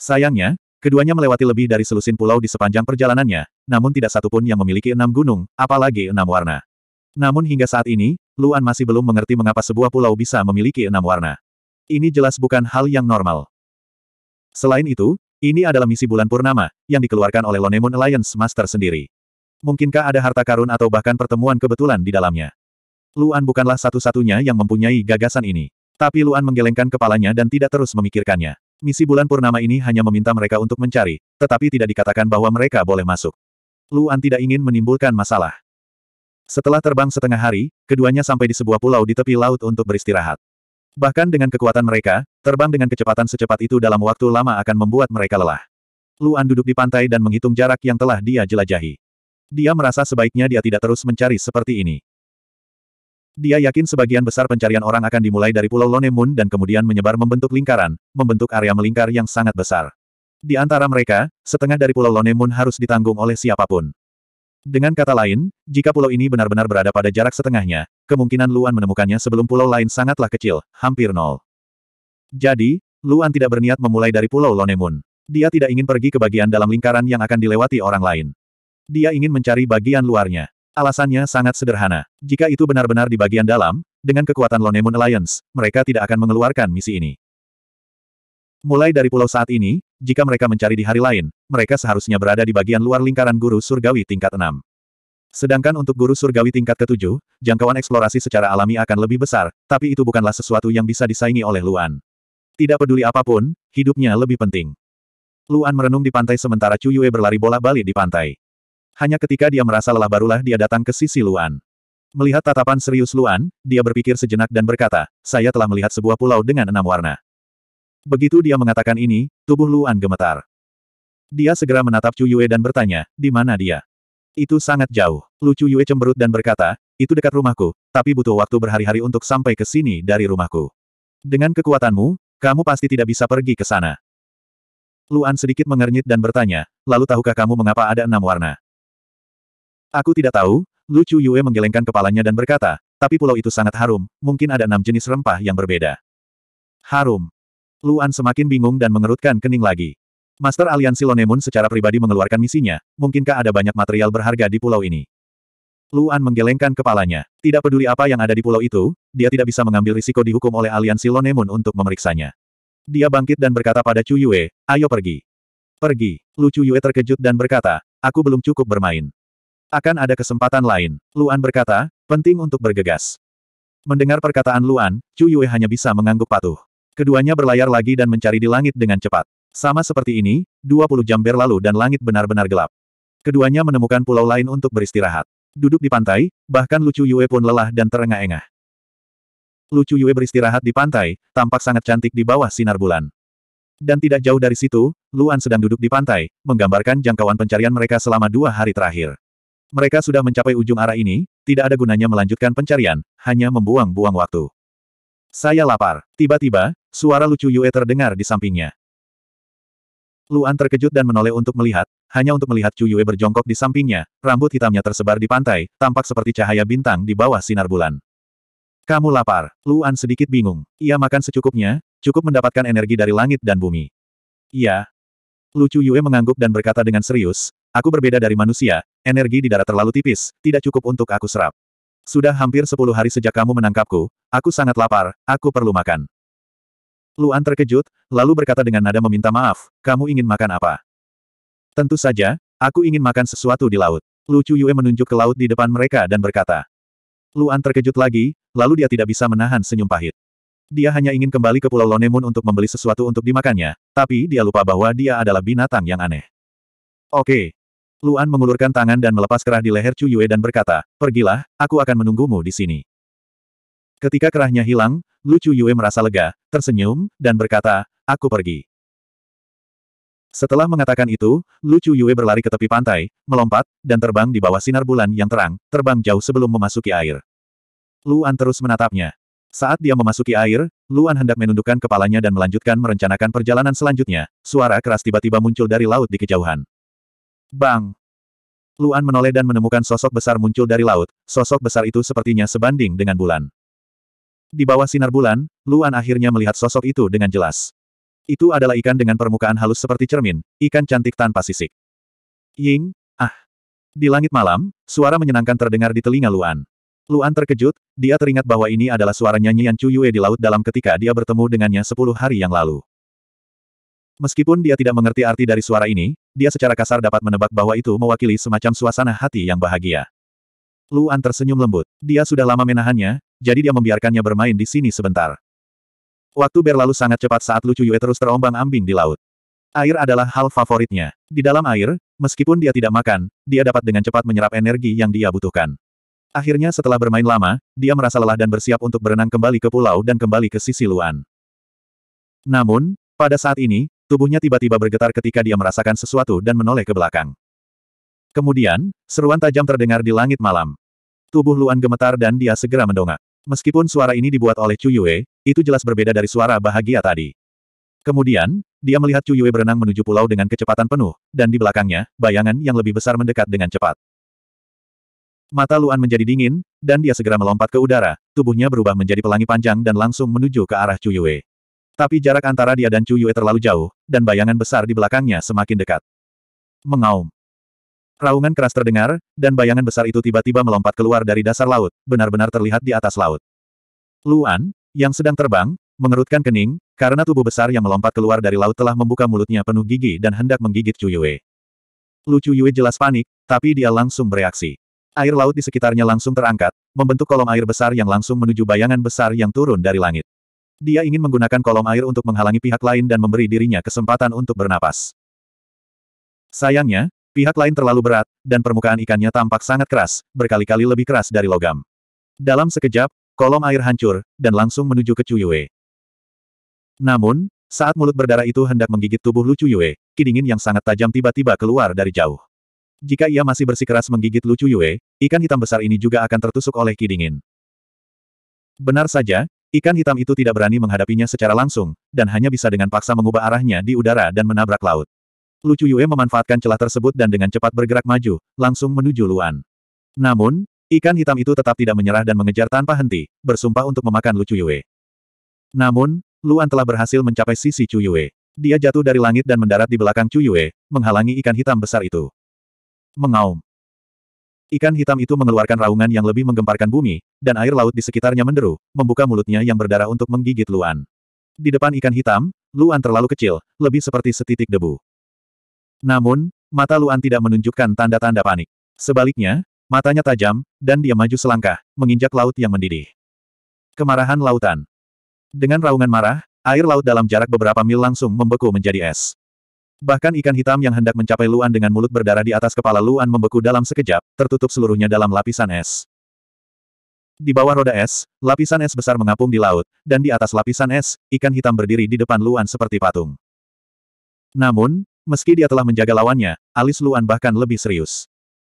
Sayangnya, keduanya melewati lebih dari selusin pulau di sepanjang perjalanannya, namun tidak satu pun yang memiliki enam gunung, apalagi enam warna. Namun hingga saat ini, Luan masih belum mengerti mengapa sebuah pulau bisa memiliki enam warna. Ini jelas bukan hal yang normal. Selain itu, ini adalah misi bulan purnama, yang dikeluarkan oleh Lonemon Alliance Master sendiri. Mungkinkah ada harta karun atau bahkan pertemuan kebetulan di dalamnya? Luan bukanlah satu-satunya yang mempunyai gagasan ini. Tapi Luan menggelengkan kepalanya dan tidak terus memikirkannya. Misi bulan purnama ini hanya meminta mereka untuk mencari, tetapi tidak dikatakan bahwa mereka boleh masuk. Luan tidak ingin menimbulkan masalah. Setelah terbang setengah hari, keduanya sampai di sebuah pulau di tepi laut untuk beristirahat. Bahkan dengan kekuatan mereka, terbang dengan kecepatan secepat itu dalam waktu lama akan membuat mereka lelah. Luan duduk di pantai dan menghitung jarak yang telah dia jelajahi. Dia merasa sebaiknya dia tidak terus mencari seperti ini. Dia yakin sebagian besar pencarian orang akan dimulai dari Pulau Lone Moon dan kemudian menyebar membentuk lingkaran, membentuk area melingkar yang sangat besar. Di antara mereka, setengah dari Pulau Lone Moon harus ditanggung oleh siapapun. Dengan kata lain, jika pulau ini benar-benar berada pada jarak setengahnya, kemungkinan Luan menemukannya sebelum pulau lain sangatlah kecil, hampir nol. Jadi, Luan tidak berniat memulai dari pulau Lone Lonemun. Dia tidak ingin pergi ke bagian dalam lingkaran yang akan dilewati orang lain. Dia ingin mencari bagian luarnya. Alasannya sangat sederhana. Jika itu benar-benar di bagian dalam, dengan kekuatan Lone Moon Alliance, mereka tidak akan mengeluarkan misi ini. Mulai dari pulau saat ini, jika mereka mencari di hari lain, mereka seharusnya berada di bagian luar lingkaran guru surgawi tingkat 6. Sedangkan untuk guru surgawi tingkat ketujuh, jangkauan eksplorasi secara alami akan lebih besar, tapi itu bukanlah sesuatu yang bisa disaingi oleh Luan. Tidak peduli apapun, hidupnya lebih penting. Luan merenung di pantai sementara Chu Yue berlari bola-balik di pantai. Hanya ketika dia merasa lelah barulah dia datang ke sisi Luan. Melihat tatapan serius Luan, dia berpikir sejenak dan berkata, saya telah melihat sebuah pulau dengan enam warna. Begitu dia mengatakan ini, tubuh Luan gemetar. Dia segera menatap Chu Yue dan bertanya, di mana dia? Itu sangat jauh. Lu Chu Yue cemberut dan berkata, itu dekat rumahku, tapi butuh waktu berhari-hari untuk sampai ke sini dari rumahku. Dengan kekuatanmu, kamu pasti tidak bisa pergi ke sana. Luan sedikit mengernyit dan bertanya, lalu tahukah kamu mengapa ada enam warna? Aku tidak tahu, Lu Chu Yue menggelengkan kepalanya dan berkata, tapi pulau itu sangat harum, mungkin ada enam jenis rempah yang berbeda. Harum. Luan semakin bingung dan mengerutkan kening lagi. Master Aliansi Lonemun secara pribadi mengeluarkan misinya, mungkinkah ada banyak material berharga di pulau ini? Luan menggelengkan kepalanya. Tidak peduli apa yang ada di pulau itu, dia tidak bisa mengambil risiko dihukum oleh Aliansi Lonemun untuk memeriksanya. Dia bangkit dan berkata pada Chu Yue, ayo pergi. Pergi. Lu Chu Yue terkejut dan berkata, aku belum cukup bermain. Akan ada kesempatan lain, Luan berkata, penting untuk bergegas. Mendengar perkataan Luan, Chu Yue hanya bisa mengangguk patuh. Keduanya berlayar lagi dan mencari di langit dengan cepat. Sama seperti ini, 20 jam berlalu dan langit benar-benar gelap. Keduanya menemukan pulau lain untuk beristirahat. Duduk di pantai, bahkan Lucu Yue pun lelah dan terengah-engah. Lucu Yue beristirahat di pantai, tampak sangat cantik di bawah sinar bulan. Dan tidak jauh dari situ, Luan sedang duduk di pantai, menggambarkan jangkauan pencarian mereka selama dua hari terakhir. Mereka sudah mencapai ujung arah ini, tidak ada gunanya melanjutkan pencarian, hanya membuang-buang waktu. Saya lapar. Tiba-tiba, suara lucu Yue terdengar di sampingnya. Luan terkejut dan menoleh untuk melihat, hanya untuk melihat Chu Yue berjongkok di sampingnya, rambut hitamnya tersebar di pantai, tampak seperti cahaya bintang di bawah sinar bulan. Kamu lapar, Luan sedikit bingung. Ia makan secukupnya, cukup mendapatkan energi dari langit dan bumi. Iya. Lucu Yue mengangguk dan berkata dengan serius, aku berbeda dari manusia, energi di darat terlalu tipis, tidak cukup untuk aku serap. Sudah hampir sepuluh hari sejak kamu menangkapku, aku sangat lapar, aku perlu makan. Luan terkejut, lalu berkata dengan nada meminta maaf, kamu ingin makan apa? Tentu saja, aku ingin makan sesuatu di laut. Lucu Yue menunjuk ke laut di depan mereka dan berkata. Luan terkejut lagi, lalu dia tidak bisa menahan senyum pahit. Dia hanya ingin kembali ke Pulau Lonemun untuk membeli sesuatu untuk dimakannya, tapi dia lupa bahwa dia adalah binatang yang aneh. Oke, Luan mengulurkan tangan dan melepas kerah di leher Chu Yue dan berkata, Pergilah, aku akan menunggumu di sini. Ketika kerahnya hilang, Lu Chu Yue merasa lega, tersenyum, dan berkata, Aku pergi. Setelah mengatakan itu, Lu Chu Yue berlari ke tepi pantai, melompat, dan terbang di bawah sinar bulan yang terang, terbang jauh sebelum memasuki air. Luan terus menatapnya. Saat dia memasuki air, Luan hendak menundukkan kepalanya dan melanjutkan merencanakan perjalanan selanjutnya. Suara keras tiba-tiba muncul dari laut di kejauhan. Bang! Luan menoleh dan menemukan sosok besar muncul dari laut, sosok besar itu sepertinya sebanding dengan bulan. Di bawah sinar bulan, Luan akhirnya melihat sosok itu dengan jelas. Itu adalah ikan dengan permukaan halus seperti cermin, ikan cantik tanpa sisik. Ying, ah! Di langit malam, suara menyenangkan terdengar di telinga Luan. Luan terkejut, dia teringat bahwa ini adalah suara nyanyian Chu Yue di laut dalam ketika dia bertemu dengannya sepuluh hari yang lalu. Meskipun dia tidak mengerti arti dari suara ini, dia secara kasar dapat menebak bahwa itu mewakili semacam suasana hati yang bahagia. Luan tersenyum lembut. Dia sudah lama menahannya, jadi dia membiarkannya bermain di sini sebentar. Waktu berlalu sangat cepat saat Lucu Yue terus terombang-ambing di laut. Air adalah hal favoritnya. Di dalam air, meskipun dia tidak makan, dia dapat dengan cepat menyerap energi yang dia butuhkan. Akhirnya setelah bermain lama, dia merasa lelah dan bersiap untuk berenang kembali ke pulau dan kembali ke sisi Luan. Namun, pada saat ini, tubuhnya tiba-tiba bergetar ketika dia merasakan sesuatu dan menoleh ke belakang. Kemudian, seruan tajam terdengar di langit malam. Tubuh Luan gemetar dan dia segera mendongak. Meskipun suara ini dibuat oleh Chu Yue, itu jelas berbeda dari suara bahagia tadi. Kemudian, dia melihat Chu Yue berenang menuju pulau dengan kecepatan penuh, dan di belakangnya, bayangan yang lebih besar mendekat dengan cepat. Mata Luan menjadi dingin, dan dia segera melompat ke udara, tubuhnya berubah menjadi pelangi panjang dan langsung menuju ke arah Chu Yue. Tapi jarak antara dia dan Chu Yue terlalu jauh, dan bayangan besar di belakangnya semakin dekat. Mengaum. Raungan keras terdengar, dan bayangan besar itu tiba-tiba melompat keluar dari dasar laut, benar-benar terlihat di atas laut. Luan, yang sedang terbang, mengerutkan kening, karena tubuh besar yang melompat keluar dari laut telah membuka mulutnya penuh gigi dan hendak menggigit Chu Yue. Lu Chu Yue jelas panik, tapi dia langsung bereaksi. Air laut di sekitarnya langsung terangkat, membentuk kolom air besar yang langsung menuju bayangan besar yang turun dari langit. Dia ingin menggunakan kolom air untuk menghalangi pihak lain dan memberi dirinya kesempatan untuk bernapas. Sayangnya, pihak lain terlalu berat, dan permukaan ikannya tampak sangat keras, berkali-kali lebih keras dari logam. Dalam sekejap, kolom air hancur, dan langsung menuju ke Cuyue. Namun, saat mulut berdarah itu hendak menggigit tubuh Lu Cuyue, kidingin yang sangat tajam tiba-tiba keluar dari jauh. Jika ia masih bersikeras menggigit Lu Cuyue, ikan hitam besar ini juga akan tertusuk oleh kidingin. Benar saja, Ikan hitam itu tidak berani menghadapinya secara langsung, dan hanya bisa dengan paksa mengubah arahnya di udara dan menabrak laut. Lucu Yue memanfaatkan celah tersebut dan dengan cepat bergerak maju, langsung menuju Luan. Namun, ikan hitam itu tetap tidak menyerah dan mengejar tanpa henti, bersumpah untuk memakan Lucu Yue. Namun, Luan telah berhasil mencapai sisi Chu Yue. Dia jatuh dari langit dan mendarat di belakang Chu Yue, menghalangi ikan hitam besar itu. Mengaum. Ikan hitam itu mengeluarkan raungan yang lebih menggemparkan bumi, dan air laut di sekitarnya menderu, membuka mulutnya yang berdarah untuk menggigit Luan. Di depan ikan hitam, Luan terlalu kecil, lebih seperti setitik debu. Namun, mata Luan tidak menunjukkan tanda-tanda panik. Sebaliknya, matanya tajam, dan dia maju selangkah, menginjak laut yang mendidih. Kemarahan lautan. Dengan raungan marah, air laut dalam jarak beberapa mil langsung membeku menjadi es. Bahkan ikan hitam yang hendak mencapai Luan dengan mulut berdarah di atas kepala Luan membeku dalam sekejap, tertutup seluruhnya dalam lapisan es. Di bawah roda es, lapisan es besar mengapung di laut, dan di atas lapisan es, ikan hitam berdiri di depan Luan seperti patung. Namun, meski dia telah menjaga lawannya, alis Luan bahkan lebih serius.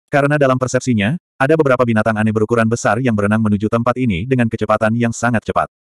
Karena dalam persepsinya, ada beberapa binatang aneh berukuran besar yang berenang menuju tempat ini dengan kecepatan yang sangat cepat.